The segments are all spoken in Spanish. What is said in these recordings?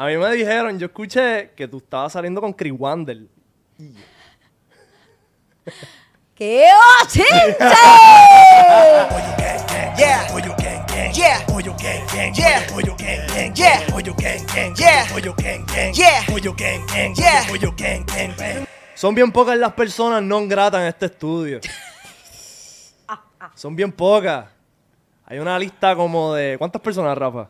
a mí me dijeron, yo escuché que tú estabas saliendo con Chris ¡Qué Son bien pocas las personas no gratas en este estudio. Son bien pocas. Hay una lista como de. ¿Cuántas personas, Rafa?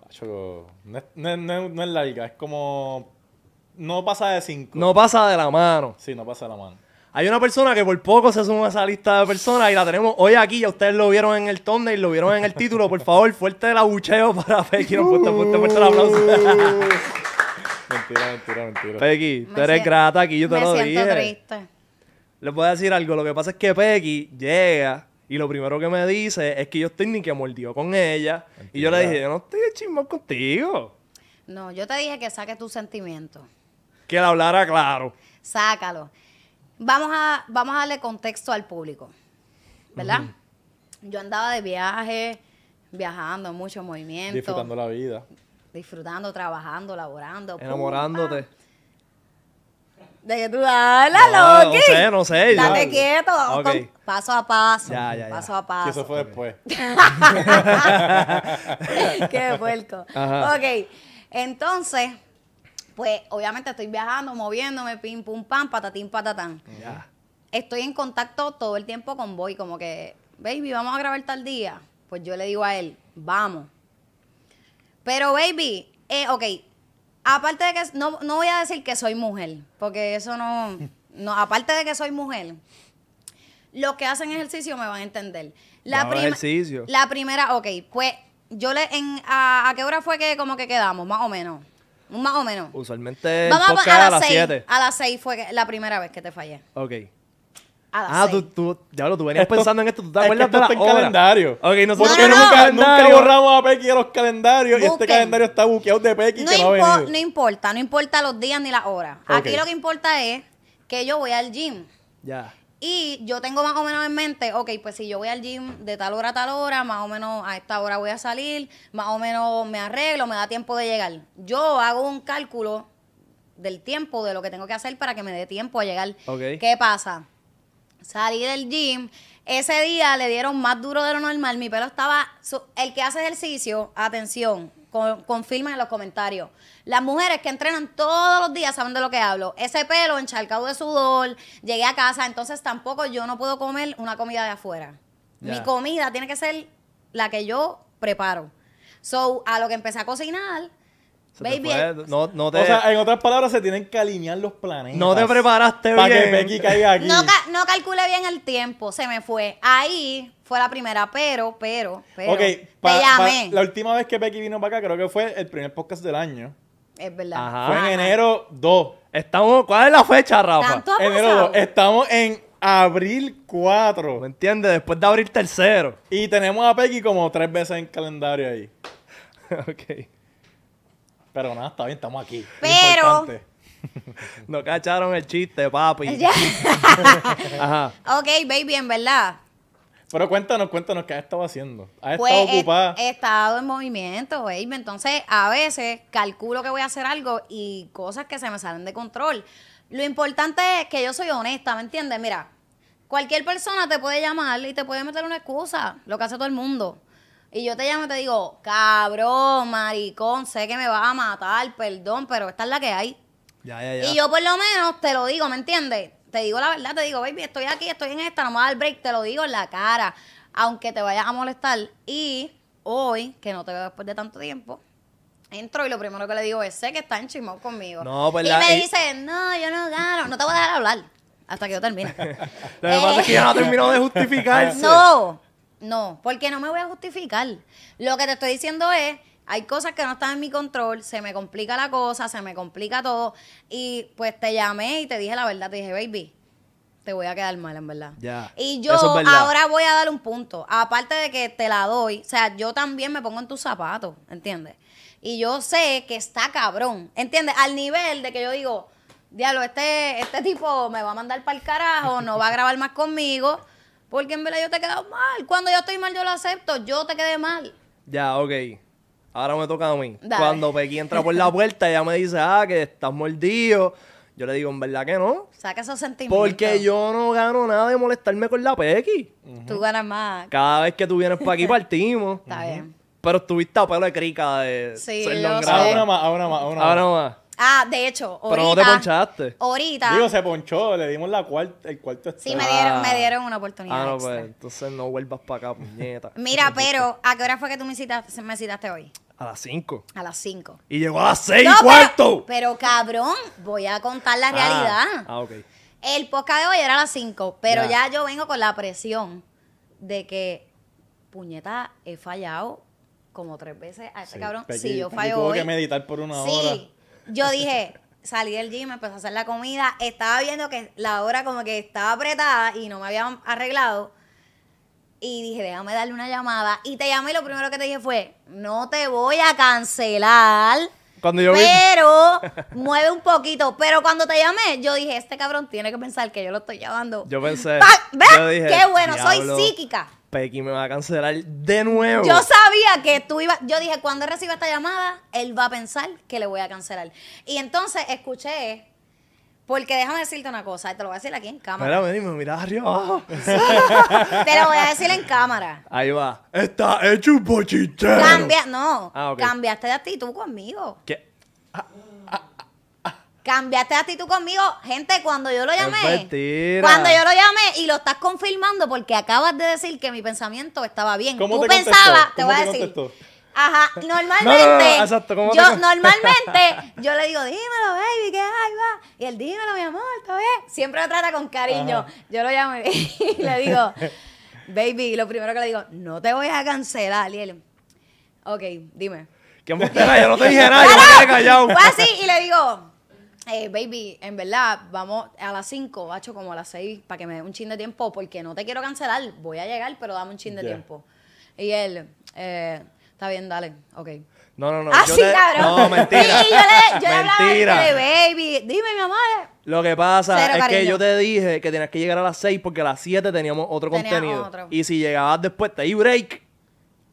no, es, no, es larga, es como. No pasa de cinco. No pasa de la mano. Sí, no pasa de la mano. Hay una persona que por poco se suma a esa lista de personas y la tenemos hoy aquí. Ya ustedes lo vieron en el thumbnail, lo vieron en el título. Por favor, fuerte el abucheo para Peggy. No, fuerte, fuerte, fuerte el aplauso. Uh. mentira, mentira, mentira. Pequi, tú eres grata aquí, yo te lo dije. Siento triste. Les voy a decir algo. Lo que pasa es que Peggy llega y lo primero que me dice es que yo estoy ni que mordió con ella. Y yo le dije, yo no estoy de chismón contigo. No, yo te dije que saques tu sentimiento. Que la hablara claro. Sácalo. Vamos a, vamos a darle contexto al público, ¿verdad? Yo andaba de viaje, viajando, mucho movimiento. Disfrutando la vida. Disfrutando, trabajando, laborando. Enamorándote. Ah, ¿De qué tú hablas, no, No sé, no sé. Date quieto, con paso a paso. Ya, ya, paso a paso. eso fue después. qué puerco. Ajá. Ok, entonces, pues obviamente estoy viajando, moviéndome, pim, pum, pam, patatín, patatán. Ya. Estoy en contacto todo el tiempo con Boy, como que, baby, vamos a grabar tal día. Pues yo le digo a él, vamos. Pero, baby, eh, ok, Aparte de que no, voy a decir que soy mujer, porque eso no, no. Aparte de que soy mujer, los que hacen ejercicio me van a entender. La ejercicio. La primera, ok, pues yo le. En, a, qué hora fue que como que quedamos? Más o menos. Más o menos. Usualmente. Vamos a, a las 6. A las 6 fue la primera vez que te fallé. Ok ah, tú, tú, ya tú venías pensando en esto, ¿tú te en calendario. Ok, nosotros no, Nunca, nunca, borramos a Pequi de los calendarios y este calendario está buqueado de Pequi no, que no, no importa, no importa los días ni las horas. Aquí lo que importa es que yo voy al gym. Ya. Y yo tengo más o menos en mente, ok, pues si yo voy al gym de tal hora a tal hora, más o menos a esta hora voy a salir, más o menos me arreglo, me da tiempo de llegar. Yo hago un cálculo del tiempo, de lo que tengo que hacer para que me dé tiempo a llegar. Okay. ¿Qué pasa? Salí del gym. Ese día le dieron más duro de lo normal. Mi pelo estaba. El que hace ejercicio, atención, confirma en los comentarios. Las mujeres que entrenan todos los días saben de lo que hablo. Ese pelo encharcado de sudor, llegué a casa, entonces tampoco yo no puedo comer una comida de afuera. Mi comida tiene que ser la que yo preparo. So, a lo que empecé a cocinar, Baby. Eh, o sea, en otras palabras, se tienen que alinear los planetas. No te preparaste bien. Para que Becky caiga aquí. No, calcule calculé bien el tiempo, se me fue. Ahí fue la primera, pero, pero, pero. Ok, la última vez que Becky vino para acá, creo que fue el primer podcast del año. Es verdad. Fue en enero 2. Estamos, ¿cuál es la fecha, Rafa? enero 2. Estamos en abril 4. ¿Me entiendes? Después de abril tercero. Y tenemos a Peggy como tres veces en calendario ahí. ok. Pero nada, está bien, estamos aquí. Pero. no cacharon el chiste, papi. Ajá. Ok, baby, en verdad. Pero cuéntanos, cuéntanos qué has estado haciendo. ¿Has pues, estado ocupada? He, he, estado en movimiento, baby. Entonces, a veces calculo que voy a hacer algo y cosas que se me salen de control. Lo importante es que yo soy honesta, ¿me entiendes? Mira, cualquier persona te puede llamar y te puede meter una excusa, lo que hace todo el mundo. Y yo te llamo y te digo, cabrón, maricón, sé que me vas a matar, perdón, pero esta es la que hay. Ya, ya, ya. Y yo por lo menos te lo digo, ¿me entiendes? Te digo la verdad, te digo, baby, estoy aquí, estoy en esta, no me va a dar break, te lo digo en la cara, aunque te vayas a molestar. Y hoy, que no te veo después de tanto tiempo, entro y lo primero que le digo es, sé que está en chismón conmigo. No, pues y me dice, no, yo no gano, no te voy a dejar hablar hasta que yo termine. lo que pasa es que ya no eh, terminó de justificarse. No, no, porque no me voy a justificar. Lo que te estoy diciendo es, hay cosas que no están en mi control, se me complica la cosa, se me complica todo. Y pues te llamé y te dije la verdad, te dije, baby, te voy a quedar mal, en verdad. y yo ahora voy a dar un punto. Aparte de que te la doy, o sea, yo también me pongo en tus zapatos, ¿entiendes? Y yo sé que está cabrón, ¿entiendes? Al nivel de que yo digo, diablo, este, este tipo me va a mandar para el carajo, no va a grabar más conmigo. Porque en verdad yo te he quedado mal. Cuando yo estoy mal, yo lo acepto. Yo te quedé mal. Ya, ok. Ahora me toca a mí. Cuando Pequi entra por la puerta, ella me dice, ah, que estás mordido. Yo le digo, en verdad que no. Saca esos sentimientos. Porque yo no gano nada de molestarme con la Pequi. Tú ganas más. Cada vez que tú vienes para aquí, partimos. Está bien. Pero estuviste a pelo de crica de. Sí, lo sé. Ahora más, ahora más, ahora más. Ahora más. Ah, de hecho, ahorita. Pero no te ponchaste. Ahorita. Digo, se ponchó, le dimos la el cuarto extra. Sí, me dieron, una oportunidad. Ah, no, pues entonces no vuelvas para acá, puñeta. Mira, pero, ¿a qué hora fue que tú me citaste, me citaste hoy? A las 5. A las 5. Y llegó a las 6 cuarto. Pero, cabrón, voy a contar la realidad. Ah, ah ok. El podcast de hoy era a las 5, pero ya. yo vengo con la presión de que, puñeta, he fallado como tres veces a este cabrón. Sí, si yo fallo hoy. Tuvo que meditar por una hora. Sí, yo dije, salí del gym, empecé a hacer la comida, estaba viendo que la hora como que estaba apretada y no me habían arreglado. Y dije, déjame darle una llamada. Y te llamé y lo primero que te dije fue, no te voy a cancelar. Cuando yo pero mueve un poquito. Pero cuando te llamé, yo dije, este cabrón tiene que pensar que yo lo estoy llamando. Yo pensé. ¡Qué bueno! Soy psíquica. Pequi me va a cancelar de nuevo. Yo sabía que tú ibas. Yo dije, cuando reciba esta llamada, él va a pensar que le voy a cancelar. Y entonces escuché. Porque déjame decirte una cosa, te lo voy a decir aquí en cámara. Mira, venimos miras arriba abajo. te lo voy a decir en cámara. Ahí va. Está hecho un pochichero. Cambia, no. Ah, Cambiaste de actitud conmigo. ¿Qué? Ah. Cambiaste de actitud conmigo, gente, cuando yo lo llamé. cuando yo lo llamé y lo estás confirmando porque acabas de decir que mi pensamiento estaba bien. ¿Cómo Tú te pensabas, te voy a decir. Ajá, normalmente. No, no, no, yo, normalmente, yo le digo, dímelo, baby, ¿qué hay? Va? Y él, dímelo, mi amor, ¿todo bien? Siempre lo trata con cariño. Yo lo llamé y le digo, baby, lo primero que le digo, no te voy a cancelar. Y él, ok, dime. ¿Qué yo no te dije nada, yo quedé callado. Fue así y le digo, eh, baby, en verdad, vamos a las 5, bacho, como a las 6, para que me dé un chin de tiempo, porque no te quiero cancelar, voy a llegar, pero dame un chin de tiempo. Y él, eh, está bien, dale, ok. No, no, no. Ah, sí, cabrón. No, mentira. Sí, yo le, de este baby. Dime, mi amor. Lo que pasa es que yo te dije que tenías que llegar a las 6 porque a las 7 teníamos otro contenido. Y si llegabas después, te di break.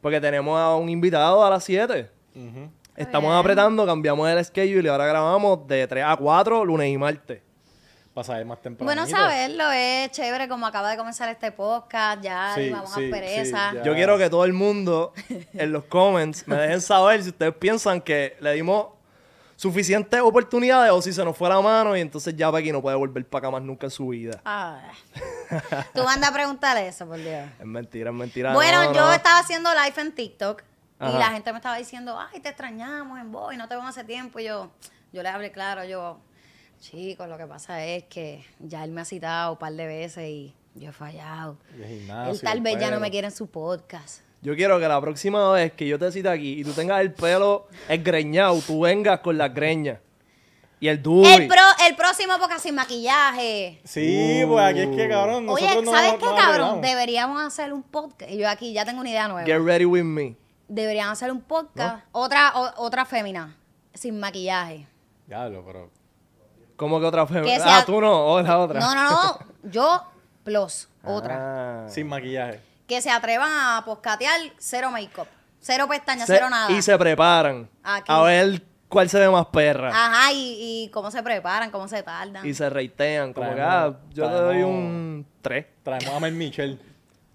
Porque tenemos a un invitado a las 7. Uh Estamos apretando, cambiamos el schedule y ahora grabamos de 3 a 4, lunes y martes. Para saber más temprano. Bueno saberlo, es chévere como acaba de comenzar este podcast, ya vamos a pereza. Yo quiero que todo el mundo en los comments me dejen saber si ustedes piensan que le dimos suficientes oportunidades o si se nos fue la mano y entonces ya Becky no puede volver para acá más nunca en su vida. Ah. tú andas a preguntar eso, por Dios. Es mentira, es mentira. Bueno, yo estaba haciendo live en TikTok y la gente me estaba diciendo, ay, te extrañamos en voz no te vemos hace tiempo. Y yo, yo le hablé claro, yo, chicos, lo que pasa es que ya él me ha citado un par de veces y yo he fallado. Gimnasio, él tal vez ya no me quiere en su podcast. Yo quiero que la próxima vez que yo te cite aquí y tú tengas el pelo esgreñado, tú vengas con la greñas. Y el duro El, el próximo podcast sin maquillaje. Sí, pues aquí es que, uh. cabrón. Oye, ¿sabes qué, cabrón? Deberíamos hacer un podcast. Y yo aquí ya tengo una idea nueva. Get ready with me deberían hacer un podcast. Otra, otra fémina, sin maquillaje. Diablo, pero. ¿Cómo que otra fémina? Ah, tú no, la otra. No, no, no. Yo, plus, otra. Ah. sin maquillaje. Que se atrevan a poscatear cero make-up. Cero pestañas, cero nada. Y se preparan. A ver cuál se ve más perra. Ajá, y, cómo se preparan, cómo se tardan. Y se reitean, como ah, yo te doy un 3. Traemos a Mel Michel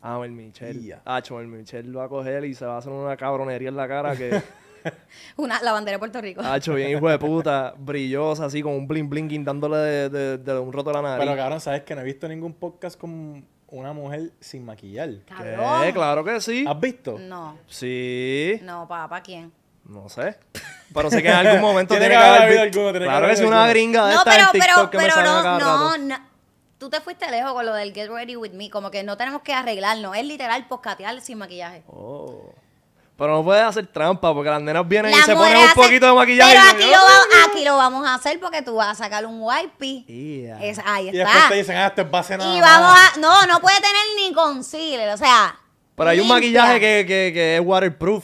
ah el Michel. Hacho, el Michel va a coger y se va a hacer una cabronería en la cara que. una, la bandera de Puerto Rico. Hacho, bien hijo de puta, brillosa, así con un bling bling dándole de, de, un roto a la nariz. Pero cabrón, sabes que no he visto ningún podcast con una mujer sin maquillar. ¿Qué? Claro que sí. ¿Has visto? No. Sí. No, ¿pa' ¿quién? No sé. Pero sé que en algún momento tiene, que haber, Claro que, es una gringa de no, pero, pero, pero no, no, no, tú te fuiste lejos con lo del Get Ready With Me, como que no tenemos que arreglarnos, es literal poscatear sin maquillaje. Oh. Pero no puedes hacer trampa porque las nenas vienen y se ponen un poquito de maquillaje. Pero aquí, lo vamos a hacer porque tú vas a sacar un wipey. ahí está. Y después te dicen, ah, este es base nada. Y vamos No, no puede tener ni concealer, o sea. Pero hay un maquillaje que, que, que es waterproof.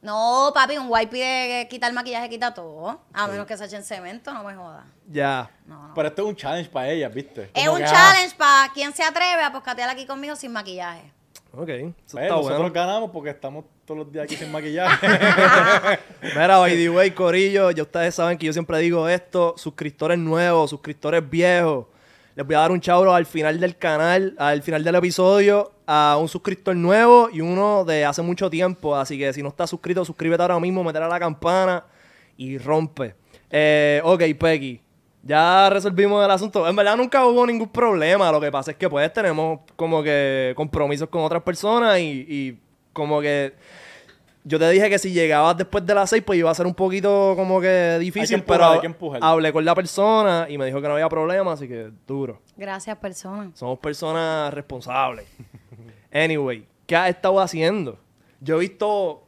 No, papi, un wipe pide quitar maquillaje quita todo. A menos que se echen cemento, no me joda. Ya. Pero esto es un challenge para ellas, ¿viste? Es un ah. challenge para quien se atreve a poscatear aquí conmigo sin maquillaje. Ok. Pues, está nosotros ganamos porque estamos todos los días aquí sin maquillaje. Mira, by the way, Corillo, ya ustedes saben que yo siempre digo esto: suscriptores nuevos, suscriptores viejos. Les voy a dar un chauro al final del canal, al final del episodio a un suscriptor nuevo y uno de hace mucho tiempo. Así que si no estás suscrito, suscríbete ahora mismo, meter a la campana y rompe. Eh, ok, Peggy. Ya resolvimos el asunto. En verdad nunca hubo ningún problema. Lo que pasa es que pues tenemos como que compromisos con otras personas y, y como que yo te dije que si llegabas después de las seis pues iba a ser un poquito como que difícil, pero hablé con la persona y me dijo que no había problema, así que duro. Gracias, persona. Somos personas responsables. anyway, ¿qué has estado haciendo? Yo he visto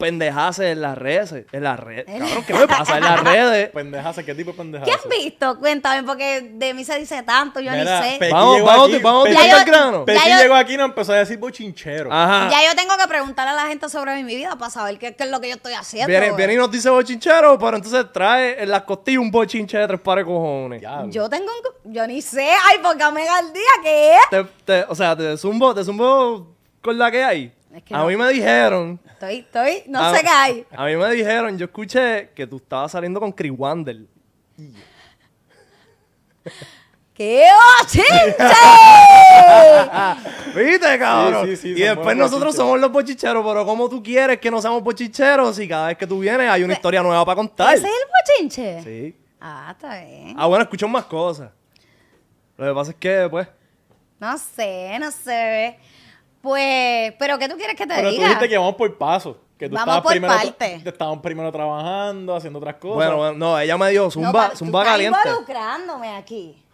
pendejase en las redes. En las redes. Eh. Cabrón, ¿qué me pasa? En las redes. Pendejase, ¿qué tipo de pendejase? ¿Qué has visto? Cuéntame, porque de mí se dice tanto, yo ni sé. Pequi vamos, vamos, vamos, al grano. llegó aquí y nos empezó a decir bochinchero. Ajá. Ya yo tengo que preguntarle a la gente sobre mi vida para saber qué, es lo que yo estoy haciendo. Viene, viene, y nos dice bochinchero, pero entonces trae en las costillas un bochinche de tres pares cojones. yo tengo un... Yo ni sé. Ay, porque mega el día, ¿qué Te, o sea, te zumbo, te zumbo con la que hay a mí me dijeron. Estoy, estoy, no sé qué hay. A mí me dijeron, yo escuché que tú estabas saliendo con Chris Wander. ¡Qué bochinche! ¿Viste, cabrón? y después nosotros somos los pochicheros, pero ¿cómo tú quieres que no seamos bochicheros si cada vez que tú vienes hay una pues, historia nueva para contar? ¿Ese es el bochinche? Sí. Ah, está bien. Ah, bueno, escucho más cosas. Lo que pasa es que, pues. No sé, no sé. Pues, pero ¿qué tú quieres que te diga? Pero tú dijiste que vamos por pasos. Que tú Vamos por primero, te Estaban primero trabajando, haciendo otras cosas. Bueno, no, ella me dio zumba, no, zumba tú caliente. Estás involucrándome aquí.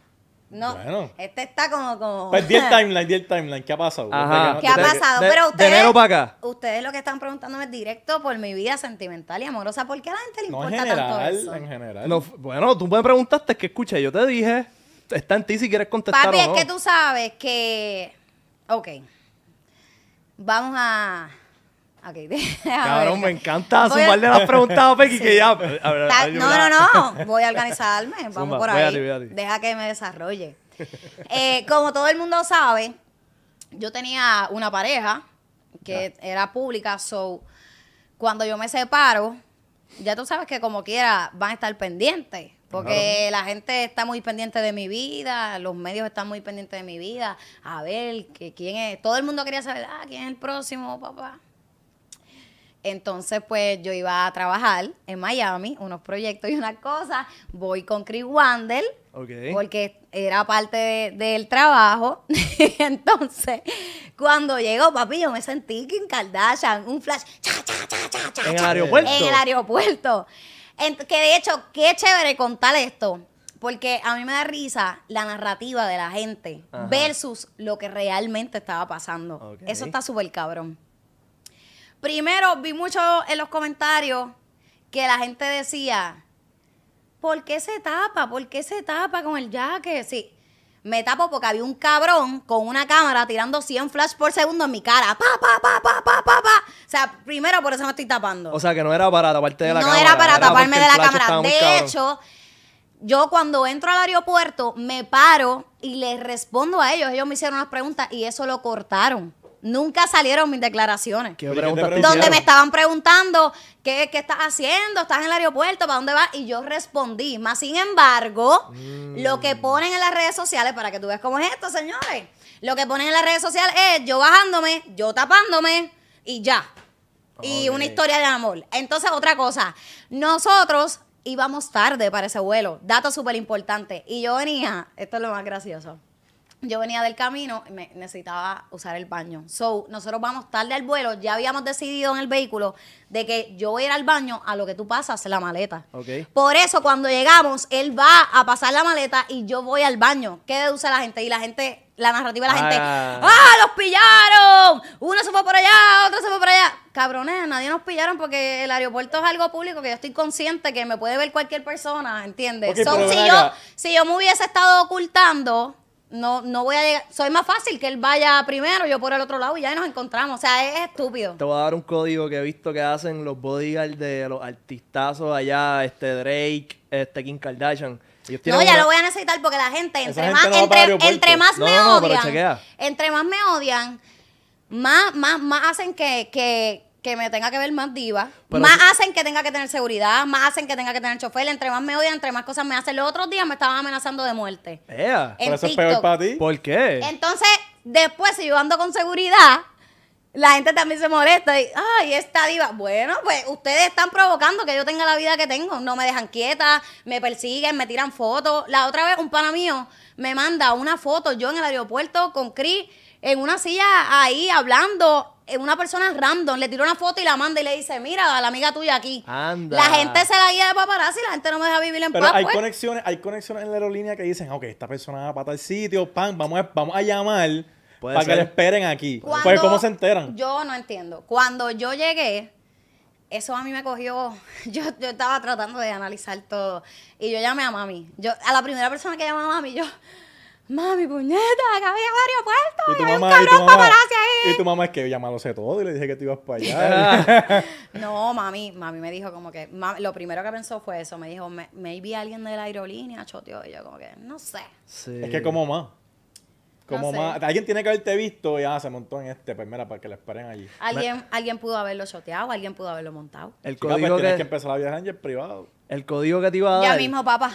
No, bueno. este está como... como... Pues di el timeline, di el timeline. ¿Qué ha pasado? Ajá. ¿Qué ha pasado? Pero ustedes... De para acá. Ustedes lo que están preguntándome es directo por mi vida sentimental y amorosa. ¿Por qué a la gente le importa no, en general, tanto eso? en general. bueno, tú me preguntaste que escuché. Yo te dije, está en ti si quieres contestar Papi, o no. es que tú sabes que... Ok Vamos a. Okay, Cabrón, me encanta sumarle las preguntas a Peggy que ya. no, no, no. Voy a organizarme. Vamos por ahí. Deja que me desarrolle. Eh, como todo el mundo sabe, yo tenía una pareja que era pública, so cuando yo me separo, ya tú sabes que como quiera van a estar pendientes. Porque la gente está muy pendiente de mi vida, los medios están muy pendientes de mi vida. A ver, que, quién es. Todo el mundo quería saber, ah, quién es el próximo, papá. Entonces, pues yo iba a trabajar en Miami, unos proyectos y una cosa, Voy con Chris Wandel, porque era parte del trabajo. Entonces, cuando llegó, papi, yo me sentí Kim Kardashian, un flash. ¿En el aeropuerto? En el aeropuerto que de hecho, qué chévere contar esto. Porque a mí me da risa la narrativa de la gente versus lo que realmente estaba pasando. Eso está súper cabrón. Primero, vi mucho en los comentarios que la gente decía, ¿por qué se tapa? ¿Por qué se tapa con el jaque? Sí, me tapo porque había un cabrón con una cámara tirando 100 flash por segundo en mi cara. Pa, pa, pa, pa, pa, pa, pa. O sea, primero por eso me estoy tapando. O sea, que no era para taparte de la cámara. No era para taparme de la cámara. De hecho, yo cuando entro al aeropuerto me paro y les respondo a ellos. Ellos me hicieron unas preguntas y eso lo cortaron nunca salieron mis declaraciones. ¿Qué donde me estaban preguntando, ¿qué, estás haciendo? ¿Estás en el aeropuerto? ¿Para dónde vas? Y yo respondí. Más sin embargo, mm. lo que ponen en las redes sociales, para que tú veas cómo es esto, señores, lo que ponen en las redes sociales es yo bajándome, yo tapándome y ya. Y una historia de amor. Entonces, otra cosa, nosotros íbamos tarde para ese vuelo. Dato súper importante. Y yo venía, esto es lo más gracioso yo venía del camino y me necesitaba usar el baño. So, nosotros vamos tarde al vuelo, ya habíamos decidido en el vehículo de que yo voy a ir al baño a lo que tú pasas la maleta. Okay. Por eso cuando llegamos, él va a pasar la maleta y yo voy al baño. ¿Qué deduce la gente? Y la gente, la narrativa de la gente, ¡ah, ¡Ah los pillaron! Uno se fue por allá, otro se fue por allá. Cabrones, nadie nos pillaron porque el aeropuerto es algo público que yo estoy consciente que me puede ver cualquier persona, ¿entiendes? si, yo, si yo me hubiese estado ocultando no, no voy a llegar. Soy más fácil que él vaya primero, yo por el otro lado y ya nos encontramos. O sea, es estúpido. Te voy a dar un código que he visto que hacen los bodyguards de los artistazos allá, este Drake, este Kim Kardashian. No, ya lo voy a necesitar porque la gente, entre más, entre, entre, más me odian, entre más me odian, más, más, más hacen que, que, que me tenga que ver más diva. más hacen que tenga que tener seguridad, más hacen que tenga que tener chofer. Entre más me odian, entre más cosas me hacen. Los otros días me estaban amenazando de muerte. ¡Ea! eso es peor para ti. ¿Por qué? Entonces, después, si yo ando con seguridad, la gente también se molesta y, ay, esta diva. Bueno, pues ustedes están provocando que yo tenga la vida que tengo. No me dejan quieta, me persiguen, me tiran fotos. La otra vez un pana mío me manda una foto yo en el aeropuerto con Cris... en una silla ahí hablando eh, una persona random le tira una foto y la manda y le dice, mira, a la amiga tuya aquí. Anda. La gente se la guía de paparazzi, la gente no me deja vivir en Pero Hay pues. conexiones, hay conexiones en la aerolínea que dicen, ok, esta persona va para tal sitio, pan, vamos a, vamos a llamar para que le esperen aquí. Pues, ¿cómo se enteran? Yo no entiendo. Cuando yo llegué, eso a mí me cogió, yo, yo estaba tratando de analizar todo. Y yo llamé a mami. Yo, a la primera persona que llamaba a mami, yo, mami, puñeta, acabé había aeropuerto, y, y había un cabrón paparazzi ahí y tu mamá es que ya sé todo y le dije que te ibas para allá. no, mami, mami me dijo como que, lo primero que pensó fue eso, me dijo, maybe alguien de la aerolínea choteó y yo como que, no sé. Es que como más. Como más, alguien tiene que haberte visto y ah, se montó en este, pues mira, para que le esperen allí. Alguien, alguien pudo haberlo choteado, alguien pudo haberlo montado. El pues, código que... tienes que empezar privado. El código que te iba a dar. Ya mismo, papá.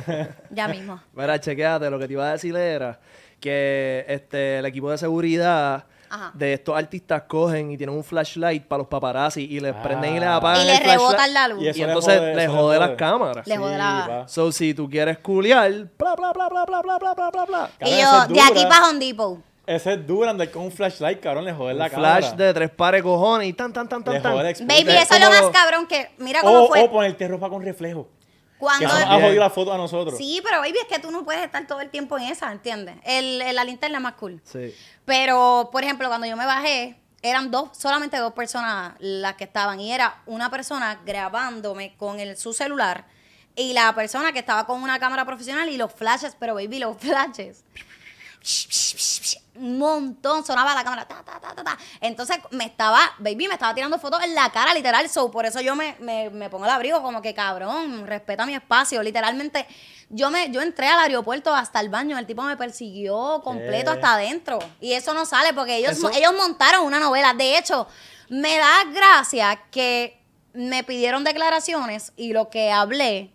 ya mismo. Mira, chequeate, lo que te iba a decir era que este, el equipo de seguridad de estos artistas cogen y tienen un flashlight para los paparazzi y les prenden y les ah. apagan. Y les rebotan la luz. Y, entonces les jode, las cámaras. Les jode sí, So, si tú quieres culiar, bla, bla, bla, bla, bla, bla, bla, bla, bla. Y yo, de aquí para Home Depot. Ese es Durand con un flashlight, cabrón, le jode la cámara. Flash de tres pares cojones y tan, tan, tan, tan, tan. Baby, eso es lo más cabrón que. Mira cómo fue. O ponerte ropa con reflejo. Cuando ha la foto a nosotros. Sí, pero baby, es que tú no puedes estar todo el tiempo en esa, ¿entiendes? la linterna es más cool. Sí. Pero, por ejemplo, cuando yo me bajé, eran dos, solamente dos personas las que estaban. Y era una persona grabándome con el, su celular y la persona que estaba con una cámara profesional y los flashes, pero baby, los flashes un montón, sonaba la cámara, Entonces me estaba, baby, me estaba tirando fotos en la cara, literal, so, por eso yo me, pongo el abrigo como que cabrón, respeta mi espacio, literalmente. Yo me, yo entré al aeropuerto hasta el baño, el tipo me persiguió completo eh. hasta adentro. Y eso no sale porque ellos, ellos montaron una novela. De hecho, me da gracia que me pidieron declaraciones y lo que hablé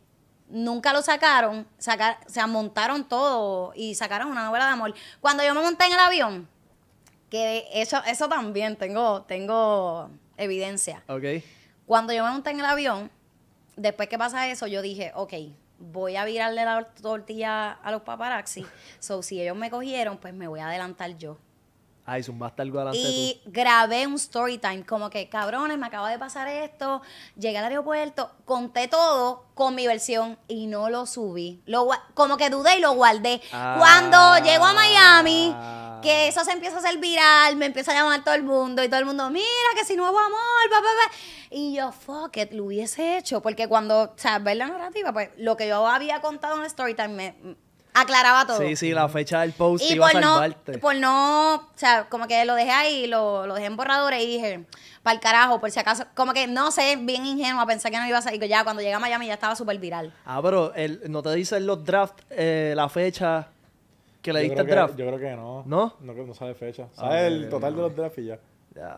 nunca lo sacaron, se se montaron todo y sacaron una novela de amor. Cuando yo me monté en el avión, que eso, eso también tengo, tengo evidencia. Ok. Cuando yo me monté en el avión, después que pasa eso, yo dije, ok, voy a virarle la tortilla a los paparazzi. So, si ellos me cogieron, pues me voy a adelantar yo. Ay, zumbaste algo adelante Y grabé un story time, como que, cabrones, me acaba de pasar esto, llegué al aeropuerto, conté todo con mi versión y no lo subí. Lo, como que dudé y lo guardé. Cuando ah. llego a Miami, que eso se empieza a hacer viral, me empieza a llamar todo el mundo y todo el mundo, mira, que si nuevo amor, papá, Y yo, fuck it, lo hubiese hecho. Porque cuando, o sea, ver la narrativa, pues lo que yo había contado en el story time me, aclaraba todo. Sí, sí, la fecha del post iba por a salvarte. No, por no, o sea, como que lo dejé ahí, lo, lo dejé en borrador y dije, para el carajo, por si acaso, como que no sé, bien a pensar que no iba a salir, ya cuando llega a Miami ya estaba súper viral. Ah, pero no te dicen los drafts, eh, la fecha que le diste el draft. yo creo que no. ¿No? No, no sabe fecha. Ah, sabe el total de los drafts y ya.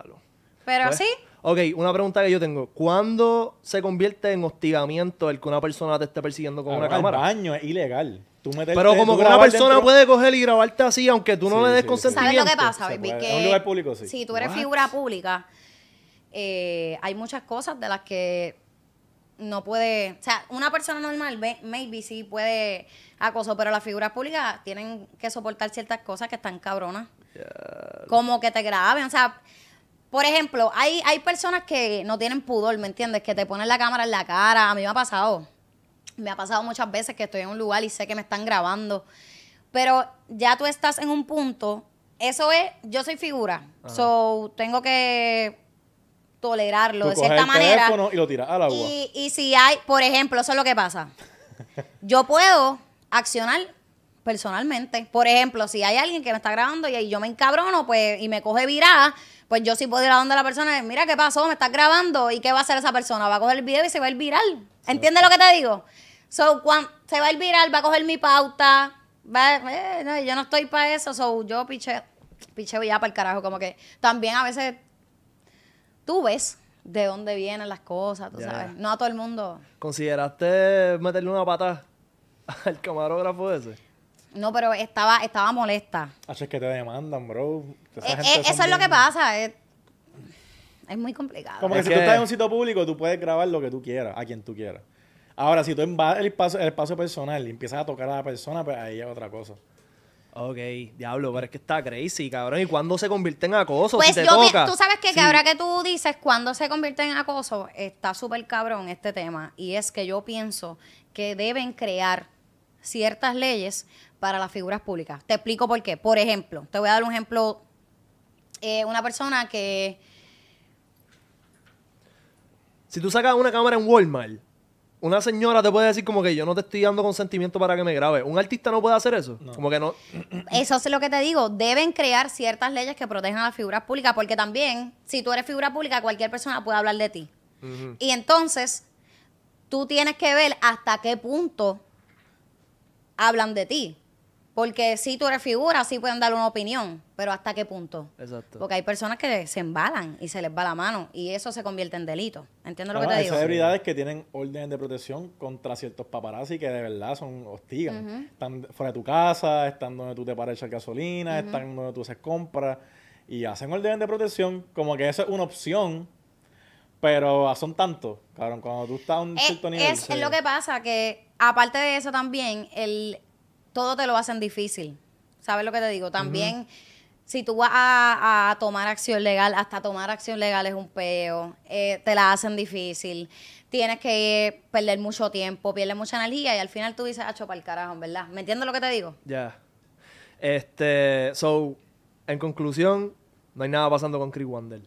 lo Pero pues, sí. Ok, una pregunta que yo tengo. ¿Cuándo se convierte en hostigamiento el que una persona te esté persiguiendo con ah, una cámara? año baño es ilegal. Pero como que una persona puede coger y grabarte así, aunque tú no le des consentimiento. ¿Sabes lo que pasa, baby? en un lugar público, sí. Si tú eres figura pública, eh, hay muchas cosas de las que no puede. O sea, una persona normal, maybe sí puede acoso, pero las figuras públicas tienen que soportar ciertas cosas que están cabronas. Como que te graben, o sea. Por ejemplo, hay, hay personas que no tienen pudor, ¿me entiendes? Que te ponen la cámara en la cara. A mí me ha pasado. Me ha pasado muchas veces que estoy en un lugar y sé que me están grabando. Pero ya tú estás en un punto. Eso es, yo soy figura. So, tengo que tolerarlo de cierta manera. Y lo Y, si hay, por ejemplo, eso es lo que pasa. Yo puedo accionar personalmente. Por ejemplo, si hay alguien que me está grabando y, yo me encabrono pues, y me coge virada, pues yo sí puedo ir a donde la persona y mira qué pasó, me estás grabando y qué va a hacer esa persona. Va a coger el video y se va a ir viral. ¿Entiendes lo que te digo? So, cuando se va el viral, va a coger mi pauta. Va, eh, yo no estoy para eso. So, yo picheo, picheo ya para el carajo. Como que también a veces tú ves de dónde vienen las cosas, tú sabes. No a todo el mundo. ¿Consideraste meterle una pata al camarógrafo ese? No, pero estaba, estaba molesta. Así es que te demandan, bro. Eh, eh, eso es lo que pasa. Es, muy complicado. Como que si tú estás en un sitio público, tú puedes grabar lo que tú quieras, a quien tú quieras. Ahora, si tú invades el espacio, el personal y empiezas a tocar a la persona, pues ahí es otra cosa. Ok, diablo, pero es que está crazy, cabrón. ¿Y cuándo se convierte en acoso? Pues tú sabes que, que ahora que tú dices cuándo se convierte en acoso, está súper cabrón este tema. Y es que yo pienso que deben crear ciertas leyes para las figuras públicas. Te explico por qué. Por ejemplo, te voy a dar un ejemplo. Eh, una persona que... Si tú sacas una cámara en Walmart una señora te puede decir como que yo no te estoy dando consentimiento para que me grabe. Un artista no puede hacer eso. Como que no. Eso es lo que te digo. Deben crear ciertas leyes que protejan a las figuras públicas, porque también, si tú eres figura pública, cualquier persona puede hablar de ti. Y entonces, tú tienes que ver hasta qué punto hablan de ti. Porque si tú eres figura, sí pueden dar una opinión, pero ¿hasta qué punto? Exacto. Porque hay personas que se embalan y se les va la mano y eso se convierte en delito. entiendo lo que te digo? Hay celebridades que tienen órdenes de protección contra ciertos paparazzi que de verdad son hostigan. Están fuera de tu casa, están donde tú te paras echar gasolina, están donde tú haces compras y hacen órdenes de protección. Como que esa es una opción, pero son tantos, cabrón. Cuando tú estás a un cierto nivel. es lo que pasa, que aparte de eso también, el todo te lo hacen difícil. ¿Sabes lo que te digo? También, si tú vas a, tomar acción legal, hasta tomar acción legal es un peo, eh, te la hacen difícil, tienes que perder mucho tiempo, pierdes mucha energía y al final tú dices, hacho, para el carajo, ¿verdad? ¿Me entiendes lo que te digo? Ya. Este, so, en conclusión, no hay nada pasando con Chris Wandel.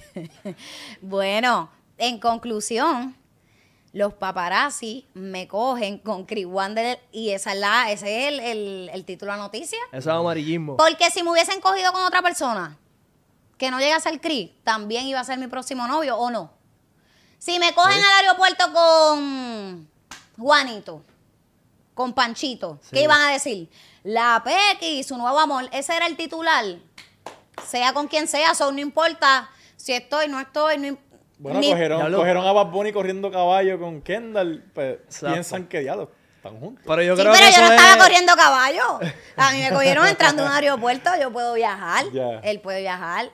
bueno, en conclusión, los paparazzi me cogen con Chris Wander y esa la, ese es el, el, título de la noticia. Eso es amarillismo. Porque si me hubiesen cogido con otra persona que no llegase a ser también iba a ser mi próximo novio o no. Si me cogen al aeropuerto con Juanito, con Panchito, ¿qué iban a decir? La Pequi, su nuevo amor, ese era el titular. Sea con quien sea, eso no importa si estoy, no estoy, no, bueno, cogieron, a Bad Bunny corriendo caballo con Kendall. Pues, piensan que diablo. Están juntos. Pero yo, sí, pero yo no estaba corriendo caballo. A mí me cogieron entrando a un aeropuerto. Yo puedo viajar. Él puede viajar.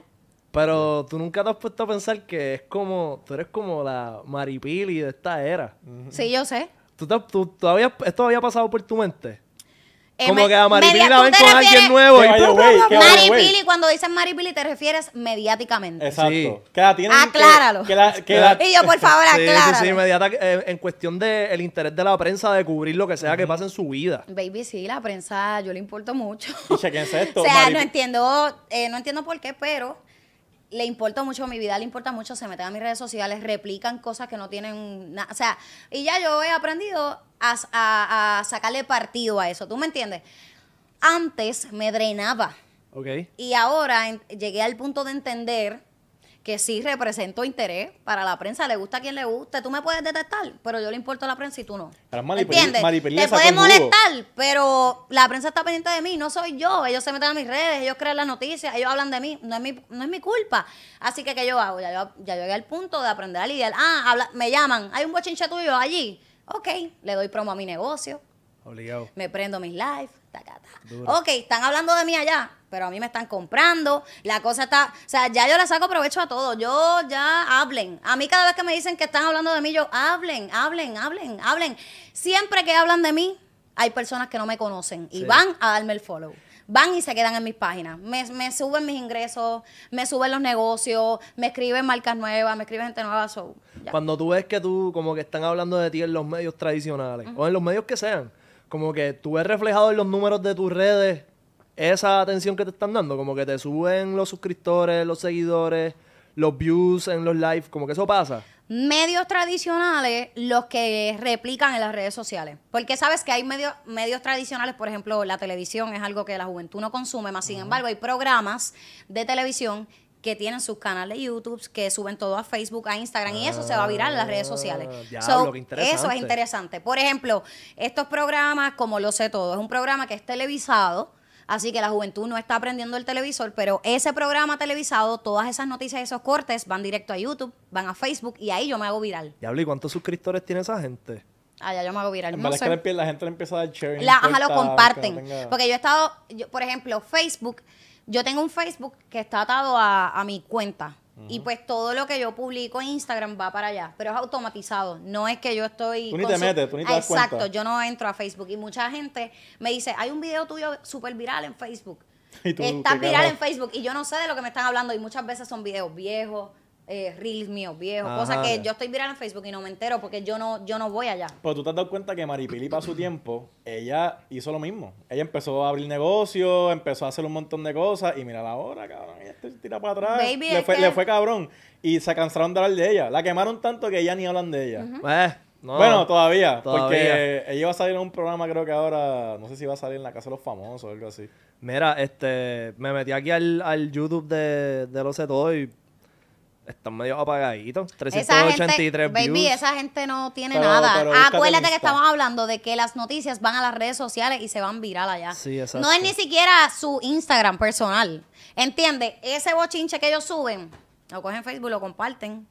Pero tú nunca te has puesto a pensar que es como. Tú eres como la maripili de esta era. Sí, yo sé. ¿Tú, ¿Esto había pasado por tu mente? Eh, Como que a Maripili la ven con alguien nuevo. Y... Maripili, cuando dicen Maripili, te refieres mediáticamente. Exacto. acláralo. Ah, y yo, por favor, acláralo. Eh, en cuestión del interés de la prensa de cubrir lo que sea que pase en su vida. Baby, sí, la prensa yo le importo mucho. o sea, no entiendo, eh, no entiendo por qué, pero le importo mucho mi vida, le importa mucho, se meten a mis redes sociales, replican cosas que no tienen nada. O sea, y ya yo he aprendido a, sacarle partido a eso. ¿Tú me entiendes? Antes me drenaba. Y ahora llegué al punto de entender que sí represento interés para la prensa, le gusta a quien le guste, tú me puedes detectar, pero yo le importo a la prensa y tú no. ¿Entiendes? Te puede molestar, pero la prensa está pendiente de mí, no soy yo, ellos se meten a mis redes, ellos crean las noticias, ellos hablan de mí, no es mi, no es mi culpa. Así que, ¿qué yo hago? Ya, llegué al punto de aprender a lidiar. Ah, me llaman, hay un bochinche tuyo allí, Ok, le doy promo a mi negocio. Obligado. Me prendo mis live. Ok, están hablando de mí allá, pero a mí me están comprando. La cosa está. O sea, ya yo le saco provecho a todo. Yo ya hablen. A mí cada vez que me dicen que están hablando de mí, yo hablen, hablen, hablen, hablen. Siempre que hablan de mí, hay personas que no me conocen y van a darme el follow van y se quedan en mis páginas. Me, me suben mis ingresos, me suben los negocios, me escriben marcas nuevas, me escriben gente nueva. Cuando tú ves que tú, como que están hablando de ti en los medios tradicionales o en los medios que sean, como que tú ves reflejado en los números de tus redes esa atención que te están dando, como que te suben los suscriptores, los seguidores los views en los live, como que eso pasa. Medios tradicionales, los que replican en las redes sociales. Porque sabes que hay medios, medios tradicionales, por ejemplo, la televisión es algo que la juventud no consume, más sin embargo hay programas de televisión que tienen sus canales de YouTube, que suben todo a Facebook, a Instagram, y eso se va a virar en las redes sociales. Ah, eso es interesante. Por ejemplo, estos programas, como lo sé todo, es un programa que es televisado, Así que la juventud no está aprendiendo el televisor, pero ese programa televisado, todas esas noticias y esos cortes van directo a YouTube, van a Facebook y ahí yo me hago viral. Ya hablé, ¿cuántos suscriptores tiene esa gente? Ah, ya yo me hago viral. la gente le empieza a dar sharing. ajá, lo comparten. Porque yo he estado, yo, por ejemplo, Facebook, yo tengo un Facebook que está atado a mi cuenta. Y pues todo lo que yo publico en Instagram va para allá, pero es automatizado. No es que yo estoy. Tú te metes, tú ni te Exacto, yo no entro a Facebook. Y mucha gente me dice: hay un video tuyo súper viral en Facebook. está viral en Facebook y yo no sé de lo que me están hablando. Y muchas veces son videos viejos eh, reels míos viejos, Cosa que yo estoy mirando en Facebook y no me entero porque yo no, yo no voy allá. Pero tú te has dado cuenta que Maripili para su tiempo, ella hizo lo mismo. Ella empezó a abrir negocios, empezó a hacer un montón de cosas y mira la hora, cabrón, ella se tira para atrás. le, fue, cabrón y se cansaron de hablar de ella. La quemaron tanto que ya ni hablan de ella. Eh, bueno, todavía, porque ella va a salir en un programa creo que ahora, no sé si va a salir en la Casa de los Famosos o algo así. Mira, este, me metí aquí al, YouTube de, de Lo Sé Todo y están medio apagaditos. 383 esa Baby, esa gente no tiene nada. Acuérdate que estamos hablando de que las noticias van a las redes sociales y se van viral allá. Sí, exacto. No es ni siquiera su Instagram personal. Entiende, Ese bochinche que ellos suben, lo cogen Facebook, lo comparten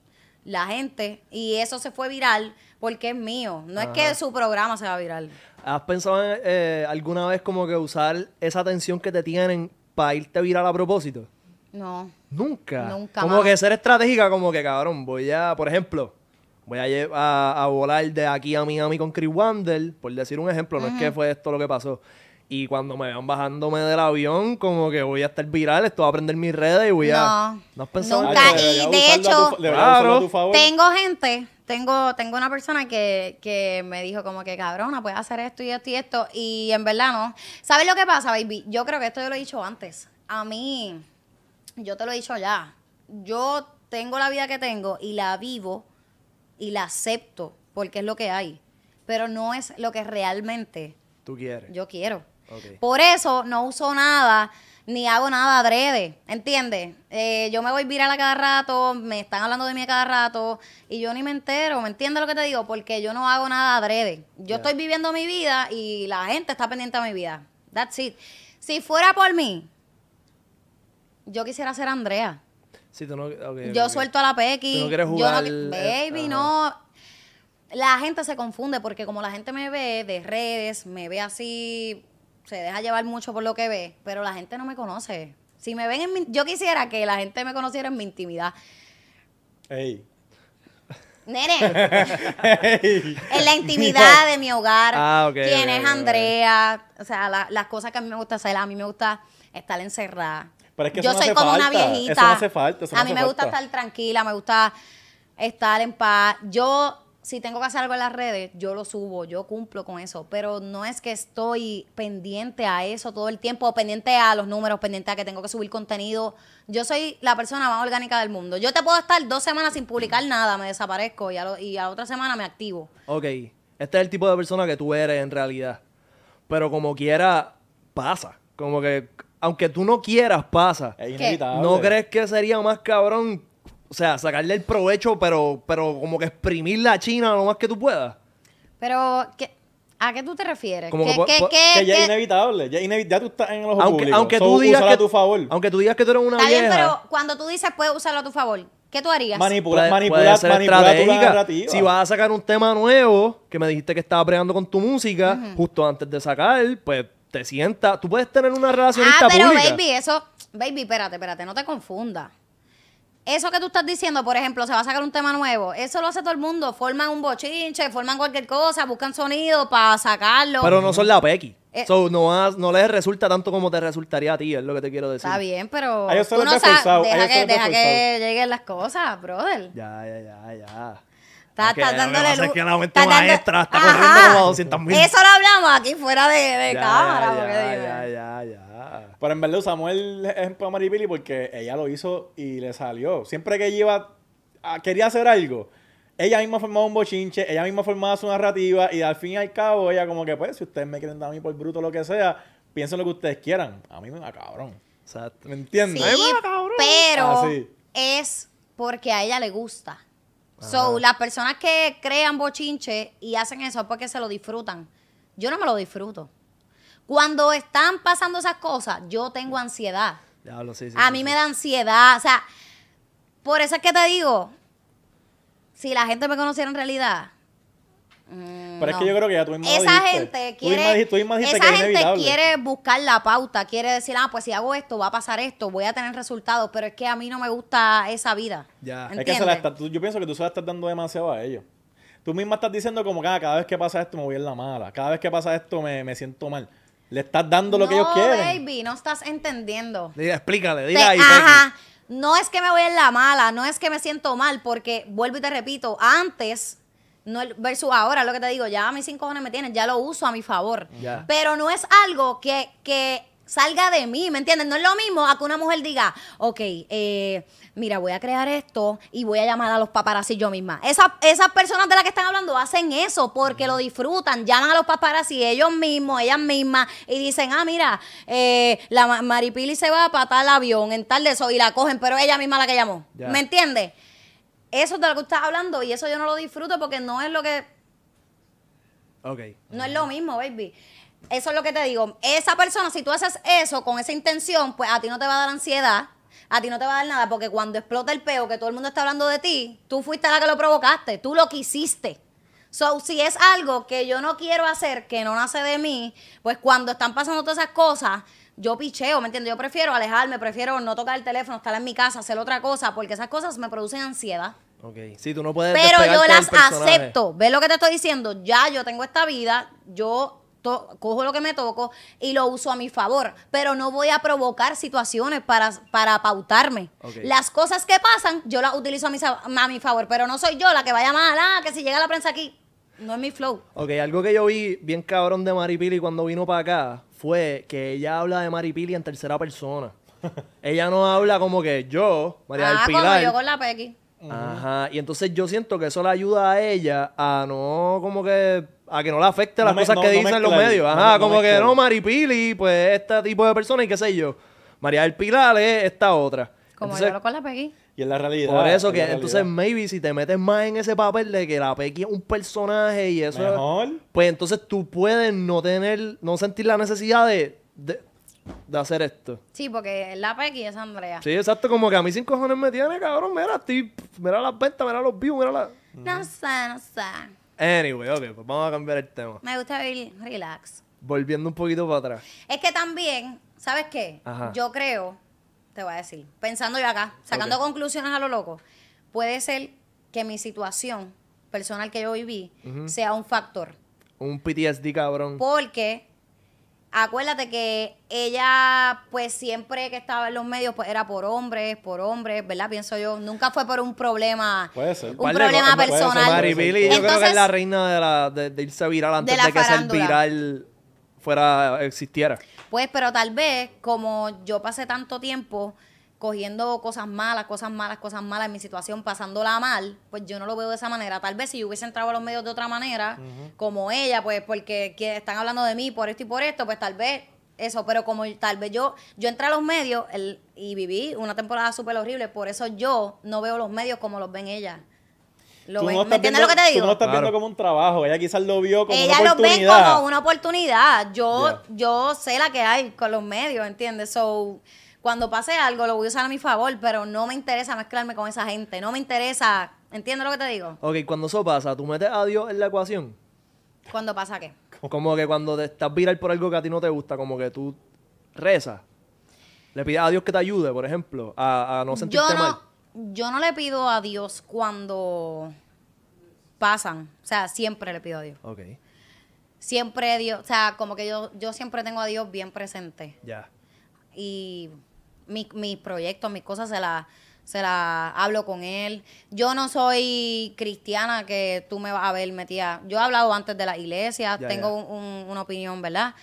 la gente y eso se fue viral porque es mío. No es que su programa se va viral. ¿Has pensado eh, alguna vez como que usar esa atención que te tienen para irte viral a propósito? No. Nunca. Nunca. Como que ser estratégica, como que cabrón, voy a, por ejemplo, voy a, a, a volar de aquí a Miami con Chris Wander, por decir un ejemplo, no es que fue esto lo que pasó. Y cuando me vean bajándome del avión, como que voy a estar viral, esto va a aprender mis redes y voy a. No, has pensado Nunca, y de hecho, claro, tengo gente, tengo, tengo una persona que, me dijo, como que cabrona, puedes hacer esto y esto y esto. Y en verdad no. ¿Sabes lo que pasa, baby? Yo creo que esto yo lo he dicho antes. A mí yo te lo he dicho ya, yo tengo la vida que tengo y la vivo y la acepto porque es lo que hay, pero no es lo que realmente tú quieres. Yo quiero. Por eso no uso nada ni hago nada adrede ¿entiendes? Eh, yo me voy viral a cada rato, me están hablando de mí a cada rato y yo ni me entero, ¿me entiendes lo que te digo? Porque yo no hago nada adrede Yo estoy viviendo mi vida y la gente está pendiente a mi vida. That's it. Si fuera por mí, yo quisiera ser Andrea. yo suelto a la Pequi. no quieres jugar. Eh, baby, no. La gente se confunde porque como la gente me ve de redes, me ve así, se deja llevar mucho por lo que ve, pero la gente no me conoce. Si me ven en mi, yo quisiera que la gente me conociera en mi intimidad. Ey. Nene. en la intimidad de mi hogar. Ah, Quién es Andrea. O sea, las cosas que a mí me gusta hacer, a mí me gusta estar encerrada pero es que yo eso no soy como una viejita. hace falta. a mí me gusta estar tranquila, me gusta estar en paz. Yo, si tengo que hacer algo en las redes, yo lo subo, yo cumplo con eso. Pero no es que estoy pendiente a eso todo el tiempo, pendiente a los números, pendiente a que tengo que subir contenido. Yo soy la persona más orgánica del mundo. Yo te puedo estar dos semanas sin publicar nada, me desaparezco y a, y a la otra semana me activo. Ok. Este es el tipo de persona que tú eres en realidad. Pero como quiera, pasa. Como que aunque tú no quieras, pasa. Es inevitable. ¿No crees que sería más cabrón? O sea, sacarle el provecho, pero, pero como que exprimir la China lo más que tú puedas. Pero, ¿a qué tú te refieres? que, ya es inevitable. Ya, tú estás en el ojo aunque, público. Aunque tú, digas que, aunque tú digas que tú eres una Está pero cuando tú dices puedes usarlo a tu favor, ¿Qué tú harías? Manipular, manipular, manipular Si vas a sacar un tema nuevo, que me dijiste que estaba pregando con tu música, justo antes de sacar, pues te sientas. Tú puedes tener una relacionista ah, pero baby, eso. Baby, espérate, espérate, no te confundas. Eso que tú estás diciendo, por ejemplo, se va a sacar un tema nuevo. Eso lo hace todo el mundo. Forman un bochinche, forman cualquier cosa, buscan sonido para sacarlo. Pero no son la Pequi. Eh. no, les resulta tanto como te resultaría a ti, es lo que te quiero decir. Está bien, pero. Tú no deja que, lleguen las cosas, brother. Ya, ya, ya, ya. Está, estás dándole luz. que la maestra está corriendo 200 Eso lo hablamos aquí fuera de, de cámara. Ya, ya, ya, ya, Pero en verdad samuel el ejemplo a porque ella lo hizo y le salió. Siempre que ella iba a, quería hacer algo, ella misma formaba un bochinche, ella misma formaba su narrativa y al fin y al cabo ella como que, pues, si ustedes me quieren dar a mí por bruto lo que sea, piensen lo que ustedes quieran. A mí me da cabrón. ¿Me entiendes? Sí, pero ah, es porque a ella le gusta. So, las personas que crean bochinche y hacen eso es porque se lo disfrutan. Yo no me lo disfruto. Cuando están pasando esas cosas, yo tengo ansiedad. a mí me da ansiedad. O sea, por eso es que te digo, si la gente me conociera en realidad, Mm, pero es que yo creo que ya tú misma Esa gente quiere. esa gente quiere buscar la pauta, quiere decir, ah, pues si hago esto, va a pasar esto, voy a tener resultados. Pero es que a mí no me gusta esa vida. Ya. Es que se la yo pienso que tú se estás dando demasiado a ellos. Tú misma estás diciendo como que ah, cada vez que pasa esto me voy en la mala. Cada vez que pasa esto me, me siento mal. Le estás dando lo que ellos quieren. baby, no estás entendiendo. explícale, dile No es que me voy en la mala, no es que me siento mal, porque vuelvo y te repito, antes no ahora, lo que te digo, ya a mis cinco jóvenes me tienen, ya lo uso a mi favor. Pero no es algo que, que salga de mí, ¿me entiendes? No es lo mismo a que una mujer diga, ok, eh, mira, voy a crear esto y voy a llamar a los paparazzi yo misma. esas personas de las que están hablando hacen eso porque lo disfrutan, llaman a los paparazzi ellos mismos, ellas mismas, y dicen, ah, mira, eh, la Maripili se va a patar el avión en tal de eso, y la cogen, pero ella misma la que llamó. ¿Me entiendes? Eso es de lo que estás hablando y eso yo no lo disfruto porque no es lo que... Ok. No es lo mismo, baby. Eso es lo que te digo. Esa persona, si tú haces eso con esa intención, pues a ti no te va a dar ansiedad, a ti no te va a dar nada, porque cuando explota el peo que todo el mundo está hablando de ti, tú fuiste la que lo provocaste, tú lo quisiste. So, si es algo que yo no quiero hacer, que no nace de mí, pues cuando están pasando todas esas cosas, yo picheo, ¿me entiendes? Yo prefiero alejarme, prefiero no tocar el teléfono, estar en mi casa, hacer otra cosa, porque esas cosas me producen ansiedad. Ok, sí, tú no puedes. Pero yo las acepto. ¿Ves lo que te estoy diciendo? Ya yo tengo esta vida, yo cojo lo que me toco y lo uso a mi favor, pero no voy a provocar situaciones para, para pautarme. Las cosas que pasan, yo las utilizo a mi, a mi favor, pero no soy yo la que vaya mal, ah, que si llega la prensa aquí, no es mi flow. Ok, algo que yo vi bien cabrón de Maripili cuando vino para acá fue que ella habla de Maripili en tercera persona. ella no habla como que yo, María del ah, Pilar. Como yo con la Pequi. Ajá. Y entonces yo siento que eso le ayuda a ella a no como que a que no le afecte las cosas que dicen los medios. Ajá, como que no, Maripili, pues este tipo de persona y qué sé yo. María del Pilar es esta otra. Como yo con la Pequi. Y en la realidad. Por eso que, entonces, maybe si te metes más en ese papel de que la Pequi es un personaje y eso. Mejor. Pues entonces tú puedes no tener, no sentir la necesidad de, de hacer esto. Sí, porque la Pequi es Andrea. Sí, exacto, como que a mí sin cojones me tiene, cabrón. Mira, ti. mira las ventas, mira los views, mira No sé, no sé. Anyway, ok, pues vamos a cambiar el tema. Me gusta vivir relax. Volviendo un poquito para atrás. Es que también, ¿sabes qué? Yo creo te voy a decir, pensando yo acá, sacando conclusiones a lo loco, puede ser que mi situación personal que yo viví sea un factor. Un PTSD cabrón. Porque acuérdate que ella, pues siempre que estaba en los medios, pues era por hombres, por hombres, ¿verdad? Pienso yo, nunca fue por un problema, puede ser. un problema personal. yo creo que es la reina de, irse viral antes de, que sea viral fuera, existiera. Pues, pero tal vez, como yo pasé tanto tiempo cogiendo cosas malas, cosas malas, cosas malas en mi situación, pasándola mal, pues yo no lo veo de esa manera. Tal vez si yo hubiese entrado a los medios de otra manera, como ella, pues porque están hablando de mí por esto y por esto, pues tal vez eso, pero como tal vez yo, yo entré a los medios el, y viví una temporada súper horrible, por eso yo no veo los medios como los ven ella lo no ¿Me entiendes lo que te digo? Tú no estás viendo como un trabajo. Ella quizás lo vio como una oportunidad. Ella lo ve como una oportunidad. Yo, yo sé la que hay con los medios, ¿entiendes? So, cuando pase algo lo voy a usar a mi favor, pero no me interesa mezclarme con esa gente. No me interesa. ¿Entiendes lo que te digo? Ok, cuando eso pasa, ¿tú metes a Dios en la ecuación? ¿Cuando pasa qué? Como que cuando estás viral por algo que a ti no te gusta, como que tú rezas. Le pides a Dios que te ayude, por ejemplo, a, no sentirte mal yo no le pido a Dios cuando pasan. O sea, siempre le pido a Dios. Ok. Siempre Dios, o sea, como que yo, yo siempre tengo a Dios bien presente. Ya. Y mis mi proyectos, mis cosas se las se la hablo con él. Yo no soy cristiana que tú me vas a ver metida. Yo he hablado antes de la iglesia, tengo una opinión, ¿verdad?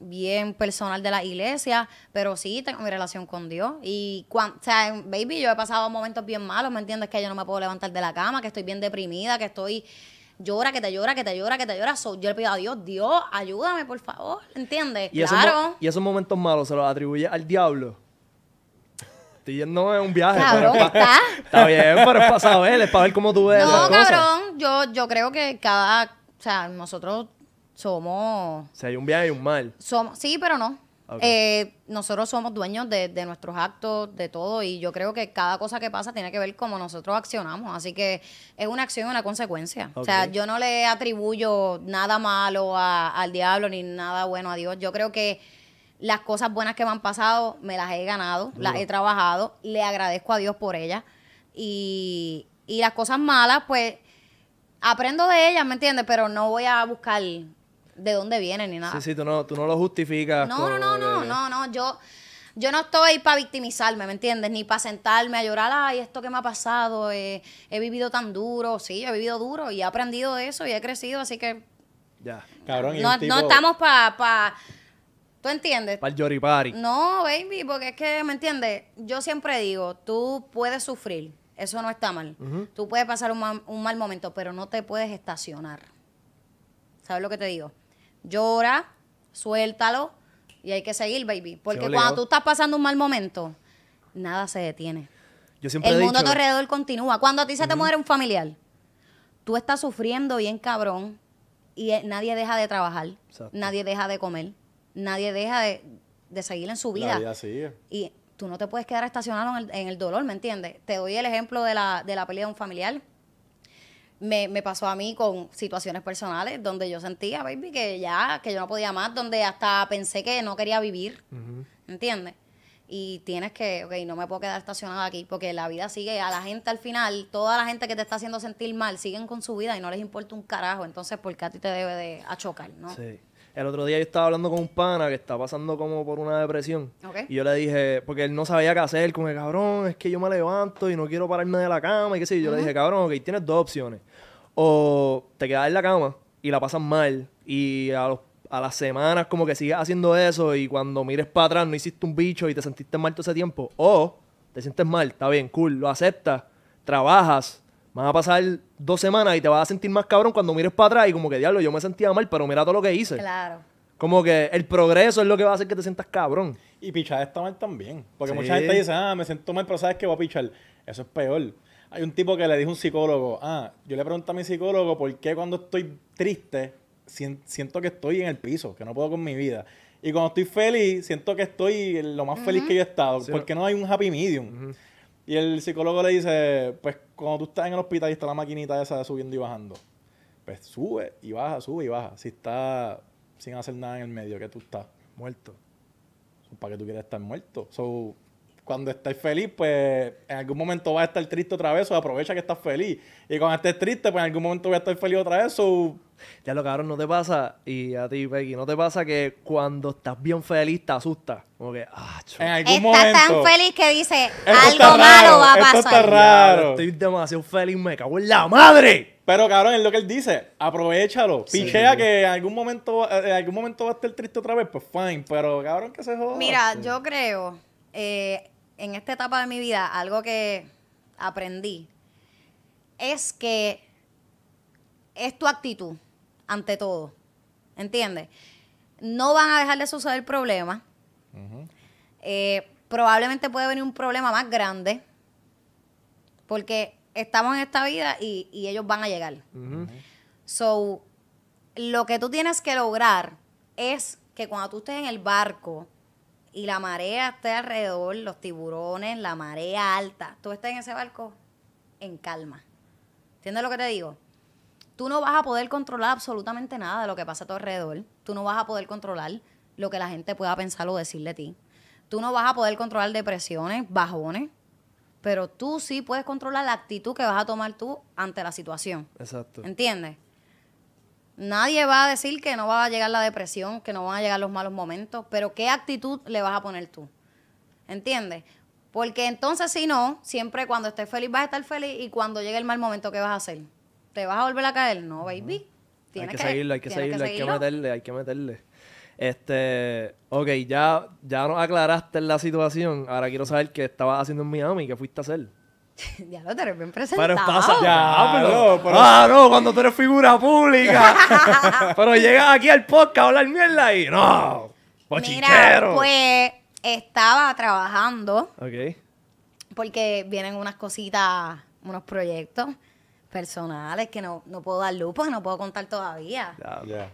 bien personal de la iglesia, pero sí tengo mi relación con Dios. Y, cuando, o sea, baby, yo he pasado momentos bien malos, ¿me entiendes? Que yo no me puedo levantar de la cama, que estoy bien deprimida, que estoy llora, que te llora, que te llora, que te llora. yo le pido a Dios, Dios, ayúdame, por favor, ¿entiendes? claro. y esos momentos malos se los atribuye al diablo. Estoy yendo un viaje. Cabrón, está. bien, pero es para saber, es para ver cómo tú ves. No, cabrón, Yo, yo creo que cada. O sea, nosotros somos... O hay un bien y un mal. Somos, sí, pero no. Eh, nosotros somos dueños de, nuestros actos, de todo, y yo creo que cada cosa que pasa tiene que ver cómo nosotros accionamos, así que es una acción y una consecuencia. O sea, yo no le atribuyo nada malo al diablo ni nada bueno a Dios. Yo creo que las cosas buenas que me han pasado me las he ganado, las he trabajado, le agradezco a Dios por ellas, y las cosas malas, pues aprendo de ellas, ¿me entiendes? Pero no voy a buscar de dónde viene ni nada. Sí, sí, tú no, tú no lo justificas. No, no, no, no, no, no, yo... Yo no estoy para victimizarme, ¿me entiendes? Ni para sentarme a llorar, ay, esto que me ha pasado, eh, he vivido tan duro. Sí, he vivido duro y he aprendido eso y he crecido, así que... Ya, cabrón. no, estamos para... Pa, ¿Tú entiendes? Para el No, baby, porque es que, ¿me entiendes? Yo siempre digo, tú puedes sufrir, eso no está mal. Tú puedes pasar un un mal momento, pero no te puedes estacionar. ¿Sabes lo que te digo? llora, suéltalo y hay que seguir, baby. Porque cuando tú estás pasando un mal momento, nada se detiene. Yo siempre el mundo a tu alrededor continúa. Cuando a ti se te muere un familiar, tú estás sufriendo bien cabrón y eh, nadie deja de trabajar, nadie deja de comer, nadie deja de, seguir en su vida. Y tú no te puedes quedar estacionado en el, dolor, ¿me entiendes? Te doy el ejemplo de la, de la pelea de un familiar me, me, pasó a mí con situaciones personales donde yo sentía, baby, que ya, que yo no podía más, donde hasta pensé que no quería vivir, entiende ¿entiendes? Y tienes que, ok, no me puedo quedar estacionada aquí, porque la vida sigue, a la gente al final, toda la gente que te está haciendo sentir mal, siguen con su vida y no les importa un carajo, entonces, ¿por qué a ti te debe de achocar, no? Sí. El otro día yo estaba hablando con un pana que está pasando como por una depresión. Y yo le dije, porque él no sabía qué hacer, con el cabrón, es que yo me levanto y no quiero pararme de la cama y qué sé yo. le dije, cabrón, ok, tienes dos opciones. O te quedas en la cama y la pasas mal y a a las semanas como que sigues haciendo eso y cuando mires para atrás no hiciste un bicho y te sentiste mal todo ese tiempo. O te sientes mal, está bien, cool, lo aceptas, trabajas, Van a pasar dos semanas y te vas a sentir más cabrón cuando mires para atrás y como que, diablo, yo me sentía mal, pero mira todo lo que hice. Claro. Como que el progreso es lo que va a hacer que te sientas cabrón. Y pichar está mal también. Porque mucha gente dice, ah, me siento mal, pero sabes que voy a pichar. Eso es peor. Hay un tipo que le dijo a un psicólogo, ah, yo le pregunto a mi psicólogo por qué cuando estoy triste siento que estoy en el piso, que no puedo con mi vida. Y cuando estoy feliz, siento que estoy lo más feliz que yo he estado. ¿Por qué no hay un happy medium. Y el psicólogo le dice, pues cuando tú estás en el hospital y está la maquinita esa subiendo y bajando, pues sube y baja, sube y baja. Si está sin hacer nada en el medio, que tú estás muerto. ¿Para qué tú quieres estar muerto? cuando estés feliz, pues en algún momento vas a estar triste otra vez, o aprovecha que estás feliz. Y cuando estés triste, pues en algún momento voy a estar feliz otra vez, o... Ya lo cabrón, ¿no te pasa? Y a ti, Peggy, ¿no te pasa que cuando estás bien feliz te asustas? Como que, ah, En algún estás tan feliz que dices, algo malo va a pasar. Esto está raro. estoy demasiado feliz, me cago en la madre. Pero cabrón, es lo que él dice, aprovechalo. Pichea que en algún momento en algún momento va a estar triste otra vez, pues fine. Pero cabrón, ¿qué se joda. Mira, yo creo... Eh, en esta etapa de mi vida, algo que aprendí es que es tu actitud ante todo. ¿Entiendes? No van a dejar de suceder problemas. Eh, probablemente puede venir un problema más grande. Porque estamos en esta vida y, ellos van a llegar. So, lo que tú tienes que lograr es que cuando tú estés en el barco, y la marea esté alrededor, los tiburones, la marea alta, tú estás en ese barco en calma. ¿Entiendes lo que te digo? Tú no vas a poder controlar absolutamente nada de lo que pasa a tu alrededor. Tú no vas a poder controlar lo que la gente pueda pensar o decir de ti. Tú no vas a poder controlar depresiones, bajones, pero tú sí puedes controlar la actitud que vas a tomar tú ante la situación. Exacto. ¿Entiendes? Nadie va a decir que no va a llegar la depresión, que no van a llegar los malos momentos, pero ¿qué actitud le vas a poner tú? ¿Entiendes? Porque entonces, si no, siempre cuando estés feliz vas a estar feliz y cuando llegue el mal momento, ¿qué vas a hacer? ¿Te vas a volver a caer? No, baby. hay que, seguirlo, hay que seguirlo, hay que meterle, hay que meterle. Este, ok, ya, ya nos aclaraste la situación. Ahora quiero saber qué estabas haciendo en Miami, qué fuiste a hacer. Ya lo te bien presentado. Pero pasa, ya, ah, ah, no, cuando tú eres figura pública. pero llegas aquí al podcast a hablar mierda y no, pues Mira, pues estaba trabajando. Ok. Porque vienen unas cositas, unos proyectos personales que no, puedo dar luz porque no puedo contar todavía.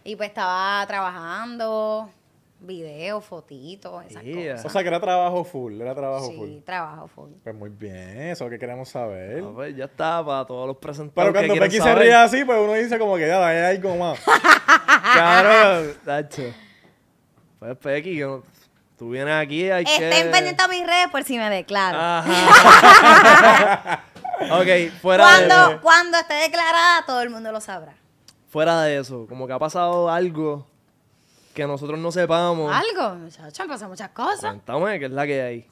Y pues estaba trabajando, videos, fotitos, esas cosas. O sea, que era trabajo full, era trabajo full. Sí, trabajo full. Pues muy bien, eso es lo que queremos saber. pues ya está, para todos los presentadores Pero cuando Pequi se ríe así, pues uno dice como que ya, a hay como más. claro, Dacho. Pues Pequi, Tú vienes aquí, hay que... Estén pendientes a mis redes por si me declaro. ok, fuera cuando, de... Cuando esté declarada, todo el mundo lo sabrá. Fuera de eso, como que ha pasado algo que nosotros no sepamos. Algo, muchachos, pasado muchas cosas. Cuéntame, que es la que hay?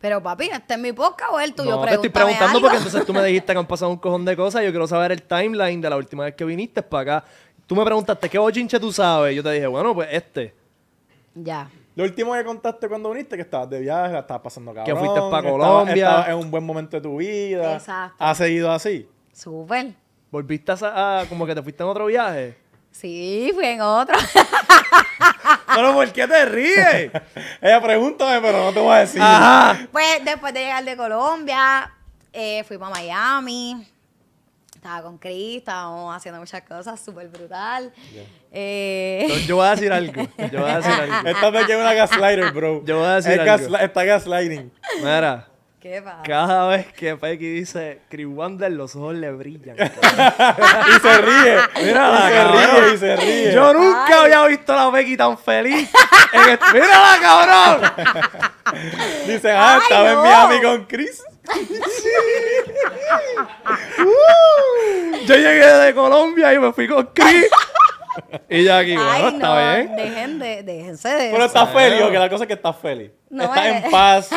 Pero papi, ¿este es mi podcast o el tuyo? No, te estoy preguntando porque entonces tú me dijiste que han pasado un cojón de cosas. Y Yo quiero saber el timeline de la última vez que viniste para acá. Tú me preguntaste, ¿qué bochinche tú sabes? Yo te dije, bueno, pues este. Ya. Lo último que contaste cuando viniste, que estabas de viaje, estabas pasando cabrón. Que fuiste para Colombia. Estabas, en un buen momento de tu vida. Exacto. ¿Has seguido así? Súper. ¿Volviste a, a, como que te fuiste en otro viaje? Sí, fui en otro. pero ¿por qué te ríes? Ella pregúntame, pero no te voy a decir. Pues después de llegar de Colombia, eh, fui para Miami. Estaba con Chris, estábamos haciendo muchas cosas súper brutal. Eh, yo voy a decir algo. Yo voy a algo. Esta vez es una gaslighter, bro. Yo voy a decir algo. Esta está gaslighting. Mira, ¿Qué pasa? Cada vez que Peggy dice Chris Wander, los ojos le brillan. y se ríe. Mira y se ríe y se ríe. Yo nunca había visto a la Peggy tan feliz. En este... ¡Mírala, cabrón! Dice, ah, estaba no. en Miami con Chris. yo llegué de Colombia y me fui con Chris. Y ya aquí, bueno, está bien. Dejen de, déjense de Pero estás feliz, que la cosa es que estás feliz. No, estás en paz,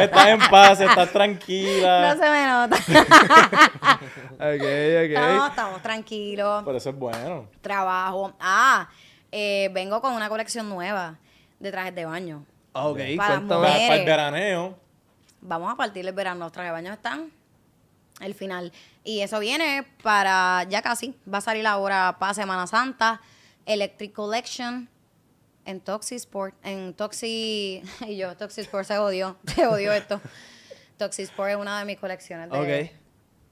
estás en paz, estás tranquila. No se me nota. ok, ok. No, estamos tranquilos. Por eso es bueno. Trabajo. Ah, eh, vengo con una colección nueva de trajes de baño. Ah, ok, para, para el veraneo. Vamos a partir el verano. Los trajes de baño están el final. Y eso viene para, ya casi, va a salir ahora para Semana Santa, Electric Collection en Sport. en Toxic y yo, Sport se odió, se odió esto. Sport es una de mis colecciones de,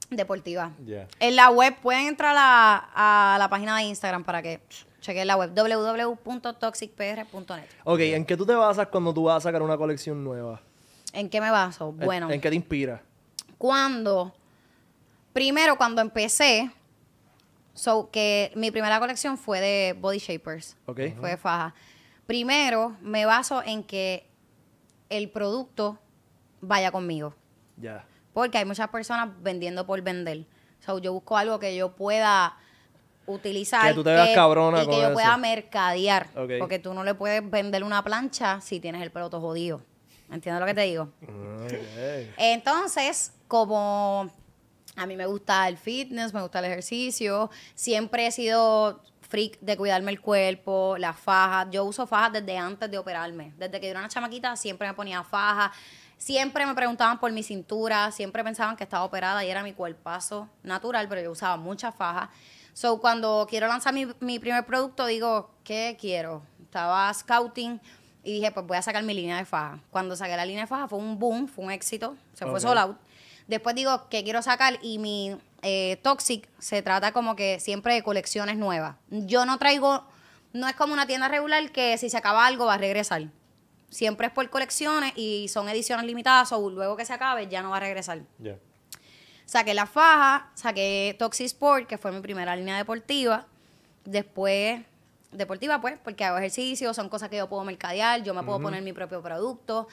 deportiva. En la web, pueden entrar a, a, la página de Instagram para que chequen la web, www.toxicpr.net. Ok, ¿en qué tú te basas cuando tú vas a sacar una colección nueva? ¿En qué me baso? Bueno. ¿En, qué te inspira? Cuando primero cuando empecé, so que mi primera colección fue de body shapers. Fue de faja. Primero me baso en que el producto vaya conmigo. Porque hay muchas personas vendiendo por vender. So yo busco algo que yo pueda utilizar. Que tú te veas cabrona y que yo pueda mercadear. Porque tú no le puedes vender una plancha si tienes el pelo jodido. ¿Entiendes lo que te digo? Ah, Entonces, como a mí me gusta el fitness, me gusta el ejercicio. Siempre he sido freak de cuidarme el cuerpo, las fajas. Yo uso fajas desde antes de operarme. Desde que yo era una chamaquita siempre me ponía faja. Siempre me preguntaban por mi cintura, siempre pensaban que estaba operada y era mi cuerpazo natural, pero yo usaba muchas fajas. So, cuando quiero lanzar mi, primer producto, digo, ¿qué quiero? Estaba scouting y dije, pues voy a sacar mi línea de faja. Cuando saqué la línea de faja fue un boom, fue un éxito, se fue sold out. Después digo que quiero sacar y mi eh, Toxic se trata como que siempre de colecciones nuevas. Yo no traigo, no es como una tienda regular que si se acaba algo va a regresar. Siempre es por colecciones y son ediciones limitadas o luego que se acabe ya no va a regresar. Saqué la faja, saqué Toxic Sport, que fue mi primera línea deportiva. Después deportiva, pues, porque hago ejercicio, son cosas que yo puedo mercadear, yo me puedo poner mi propio producto.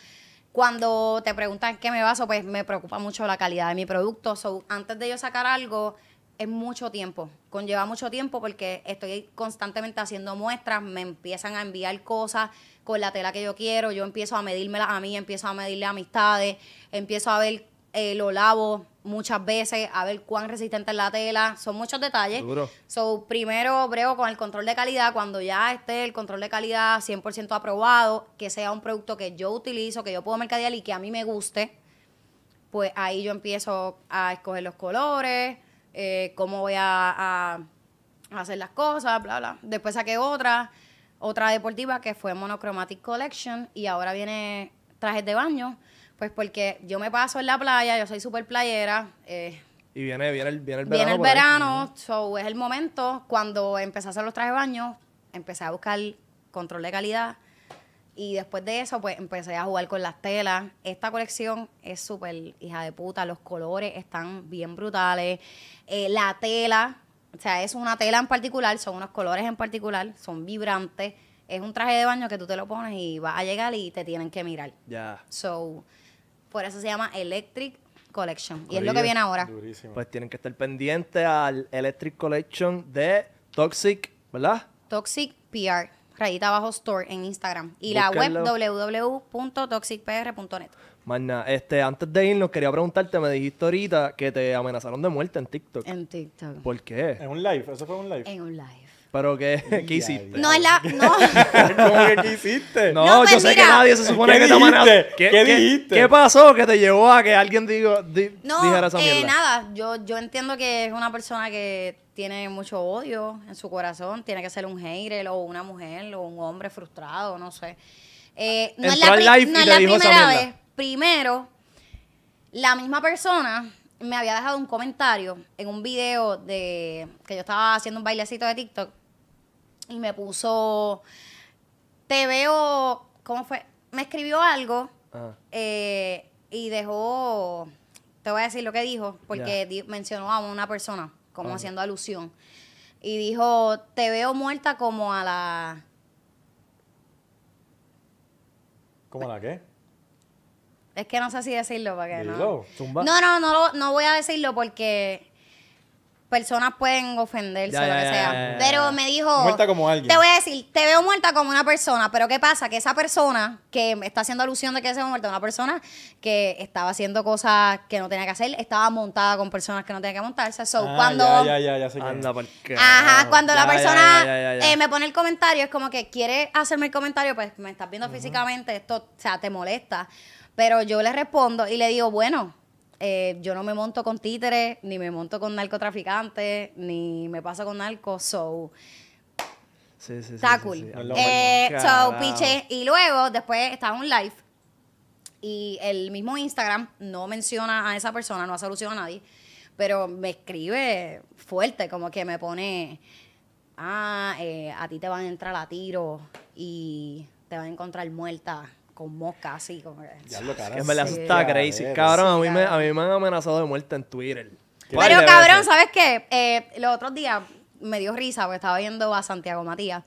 Cuando te preguntan qué me baso, pues me preocupa mucho la calidad de mi producto. antes de yo sacar algo, es mucho tiempo, conlleva mucho tiempo porque estoy constantemente haciendo muestras, me empiezan a enviar cosas con la tela que yo quiero, yo empiezo a medírmelas a mí, empiezo a medirle amistades, empiezo a ver eh, lo lavo muchas veces a ver cuán resistente es la tela. Son muchos detalles. So, primero brevo con el control de calidad. Cuando ya esté el control de calidad 100% aprobado, que sea un producto que yo utilizo, que yo puedo mercadear y que a mí me guste, pues ahí yo empiezo a escoger los colores, eh, cómo voy a, a hacer las cosas, bla, bla. Después saqué otra, otra deportiva que fue Monochromatic Collection y ahora viene trajes de baño pues porque yo me paso en la playa, yo soy súper playera. Eh, y viene, viene, el, verano. Viene el verano, so, es el momento. Cuando empecé a hacer los trajes de baño, empecé a buscar control de calidad. Y después de eso, pues empecé a jugar con las telas. Esta colección es súper hija de puta. Los colores están bien brutales. Eh, la tela, o sea, es una tela en particular, son unos colores en particular, son vibrantes. Es un traje de baño que tú te lo pones y vas a llegar y te tienen que mirar. Ya. So, por eso se llama Electric Collection. Y es lo que viene ahora. Pues tienen que estar pendientes al Electric Collection de Toxic, ¿verdad? Toxic PR. Rayita abajo store en Instagram. Y la web www.toxicpr.net. Magna, este, antes de irnos quería preguntarte, me dijiste ahorita que te amenazaron de muerte en TikTok. En TikTok. ¿Por qué? En un live, eso fue un live. En un live. ¿Pero qué, hiciste? No, es la... No. ¿Cómo que qué hiciste? No, yo pues sé que nadie se supone que está toma nada. ¿Qué dijiste? ¿Qué pasó que te llevó a que alguien digo, dijera esa eh, nada, yo, yo entiendo que es una persona que tiene mucho odio en su corazón, tiene que ser un hater o una mujer o un hombre frustrado, no sé. Eh, no es la, la primera vez. Primero, la misma persona me había dejado un comentario en un video de que yo estaba haciendo un bailecito de TikTok y me puso, te veo, ¿cómo fue? Me escribió algo eh, y dejó, te voy a decir lo que dijo, porque mencionó a una persona como haciendo alusión. Y dijo, te veo muerta como a la... ¿Cómo a la qué? Es que no sé si decirlo para que no. No, no, no, no voy a decirlo porque personas pueden ofenderse o lo que sea. pero me dijo. Muerta como alguien. Te voy a decir, te veo muerta como una persona, pero ¿qué pasa? Que esa persona que está haciendo alusión de que se muerta, una persona que estaba haciendo cosas que no tenía que hacer, estaba montada con personas que no tenía que montarse. So, ah, cuando. Ya, ya, ya, Ajá, cuando la persona eh, me pone el comentario, es como que quiere hacerme el comentario, pues me estás viendo físicamente, esto, o sea, te molesta. Pero yo le respondo y le digo, bueno, eh, yo no me monto con títeres, ni me monto con narcotraficantes, ni me pasa con narcos, so... Sí, cool. Eh, so, piche. Y luego, después estaba un live y el mismo Instagram no menciona a esa persona, no ha solucionado a nadie, pero me escribe fuerte, como que me pone, ah, eh, a ti te van a entrar a tiro y te van a encontrar muerta con mosca así. Como que, ya lo Que me la asusta crazy. Cabrón, a mí, me, a han amenazado de muerte en Twitter. Pero cabrón, ¿sabes qué? Eh, los otros días me dio risa porque estaba viendo a Santiago Matías.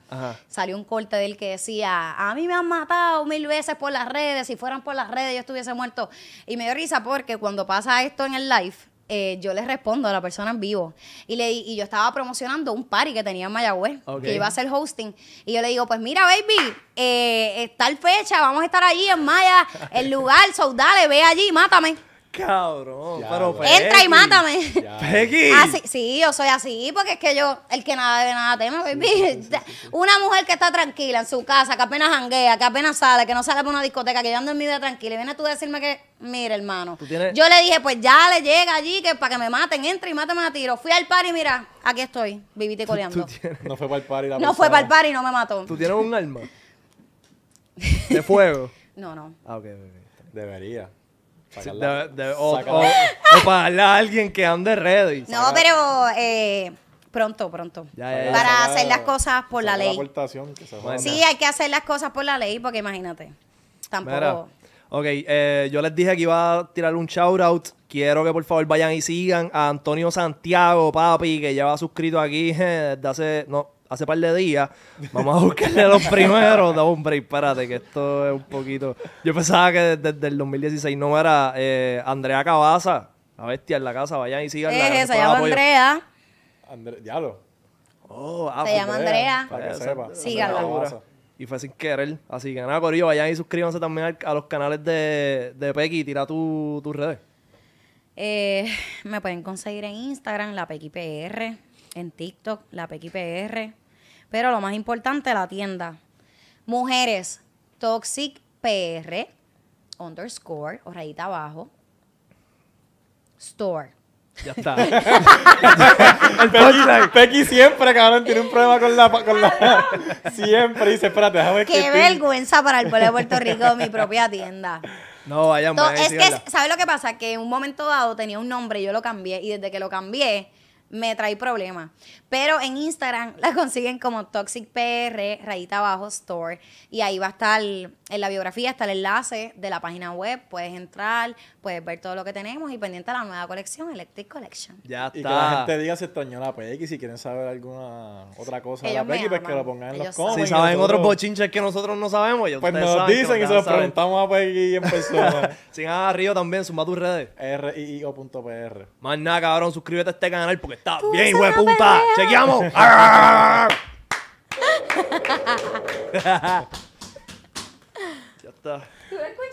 Salió un corte de él que decía, a mí me han matado mil veces por las redes, si fueran por las redes yo estuviese muerto. Y me dio risa porque cuando pasa esto en el live, eh, yo les respondo a la persona en vivo. Y, le, y yo estaba promocionando un party que tenía en Mayagüez, que iba a ser hosting. Y yo le digo, pues mira, baby, eh, eh tal fecha, vamos a estar allí en Maya, el lugar, so ve allí, mátame. Cabrón, pero Entra y mátame. Peggy. sí, yo soy así, porque es que yo, el que nada debe nada teme, baby. una mujer que está tranquila en su casa, que apenas janguea, que apenas sale, que no sale para una discoteca, que yo ando en mi vida tranquila, y viene tú a decirme que, mira, hermano. Yo le dije, pues ya le llega allí, que para que me maten, entra y mátame a tiro. Fui al par y mira, aquí estoy, vivite coleando. No fue para el par y la No fue para el party y no me mató. ¿Tú tienes un arma? ¿De fuego? no, no. Ah, ok, Debería o, alguien que ande ready. No, pero eh, pronto, pronto. para hacer las cosas por la ley. sí, hay que hacer las cosas por la ley porque imagínate. Tampoco. ok, eh, yo les dije que iba a tirar un shout out. Quiero que por favor vayan y sigan a Antonio Santiago, papi, que ya va suscrito aquí desde hace. No, hace par de días. Vamos a buscarle los primeros. No, hombre, espérate, que esto es un poquito. Yo pensaba que desde, el 2016 no era eh, Andrea Cabaza, la bestia en la casa. Vayan y sigan. Eh, se llama Andrea. Diablo. Oh, ah, se pues llama Andrea. Para que sepa. Síganla. Y fue sin querer. Así que nada, Corillo, vayan y suscríbanse también a los canales de, de Pequi. Tira tus redes. Eh, me pueden conseguir en Instagram, la PR. En TikTok, la PequiPR. Pero lo más importante, la tienda. Mujeres, Toxic PR, underscore, o rayita abajo, store. Ya está. Pequi, Pequi, siempre, cabrón, tiene un problema con la. Con la siempre dice, espérate, déjame Qué vergüenza para el pueblo de Puerto Rico, mi propia tienda. No, vayan, Entonces, No, Es que, ¿sabes lo que pasa? Que en un momento dado tenía un nombre, y yo lo cambié, y desde que lo cambié, me trae problemas. Pero en Instagram la consiguen como Toxic PR, rayita abajo, store. Y ahí va a estar en la biografía, está el enlace de la página web. Puedes entrar, puedes ver todo lo que tenemos y pendiente a la nueva colección, Electric Collection. Ya está. Y que la gente diga si extrañó la Peggy, si quieren saber alguna otra cosa de la Peggy, pues que lo pongan en los comentarios. Si saben otros bochinches que nosotros no sabemos, Pues nos dicen y se los preguntamos a Peggy en persona. Sin nada Río también, suma tus redes. RIO.PR. Más nada, cabrón, suscríbete a este canal porque está bien, hijo Seguíamos. ya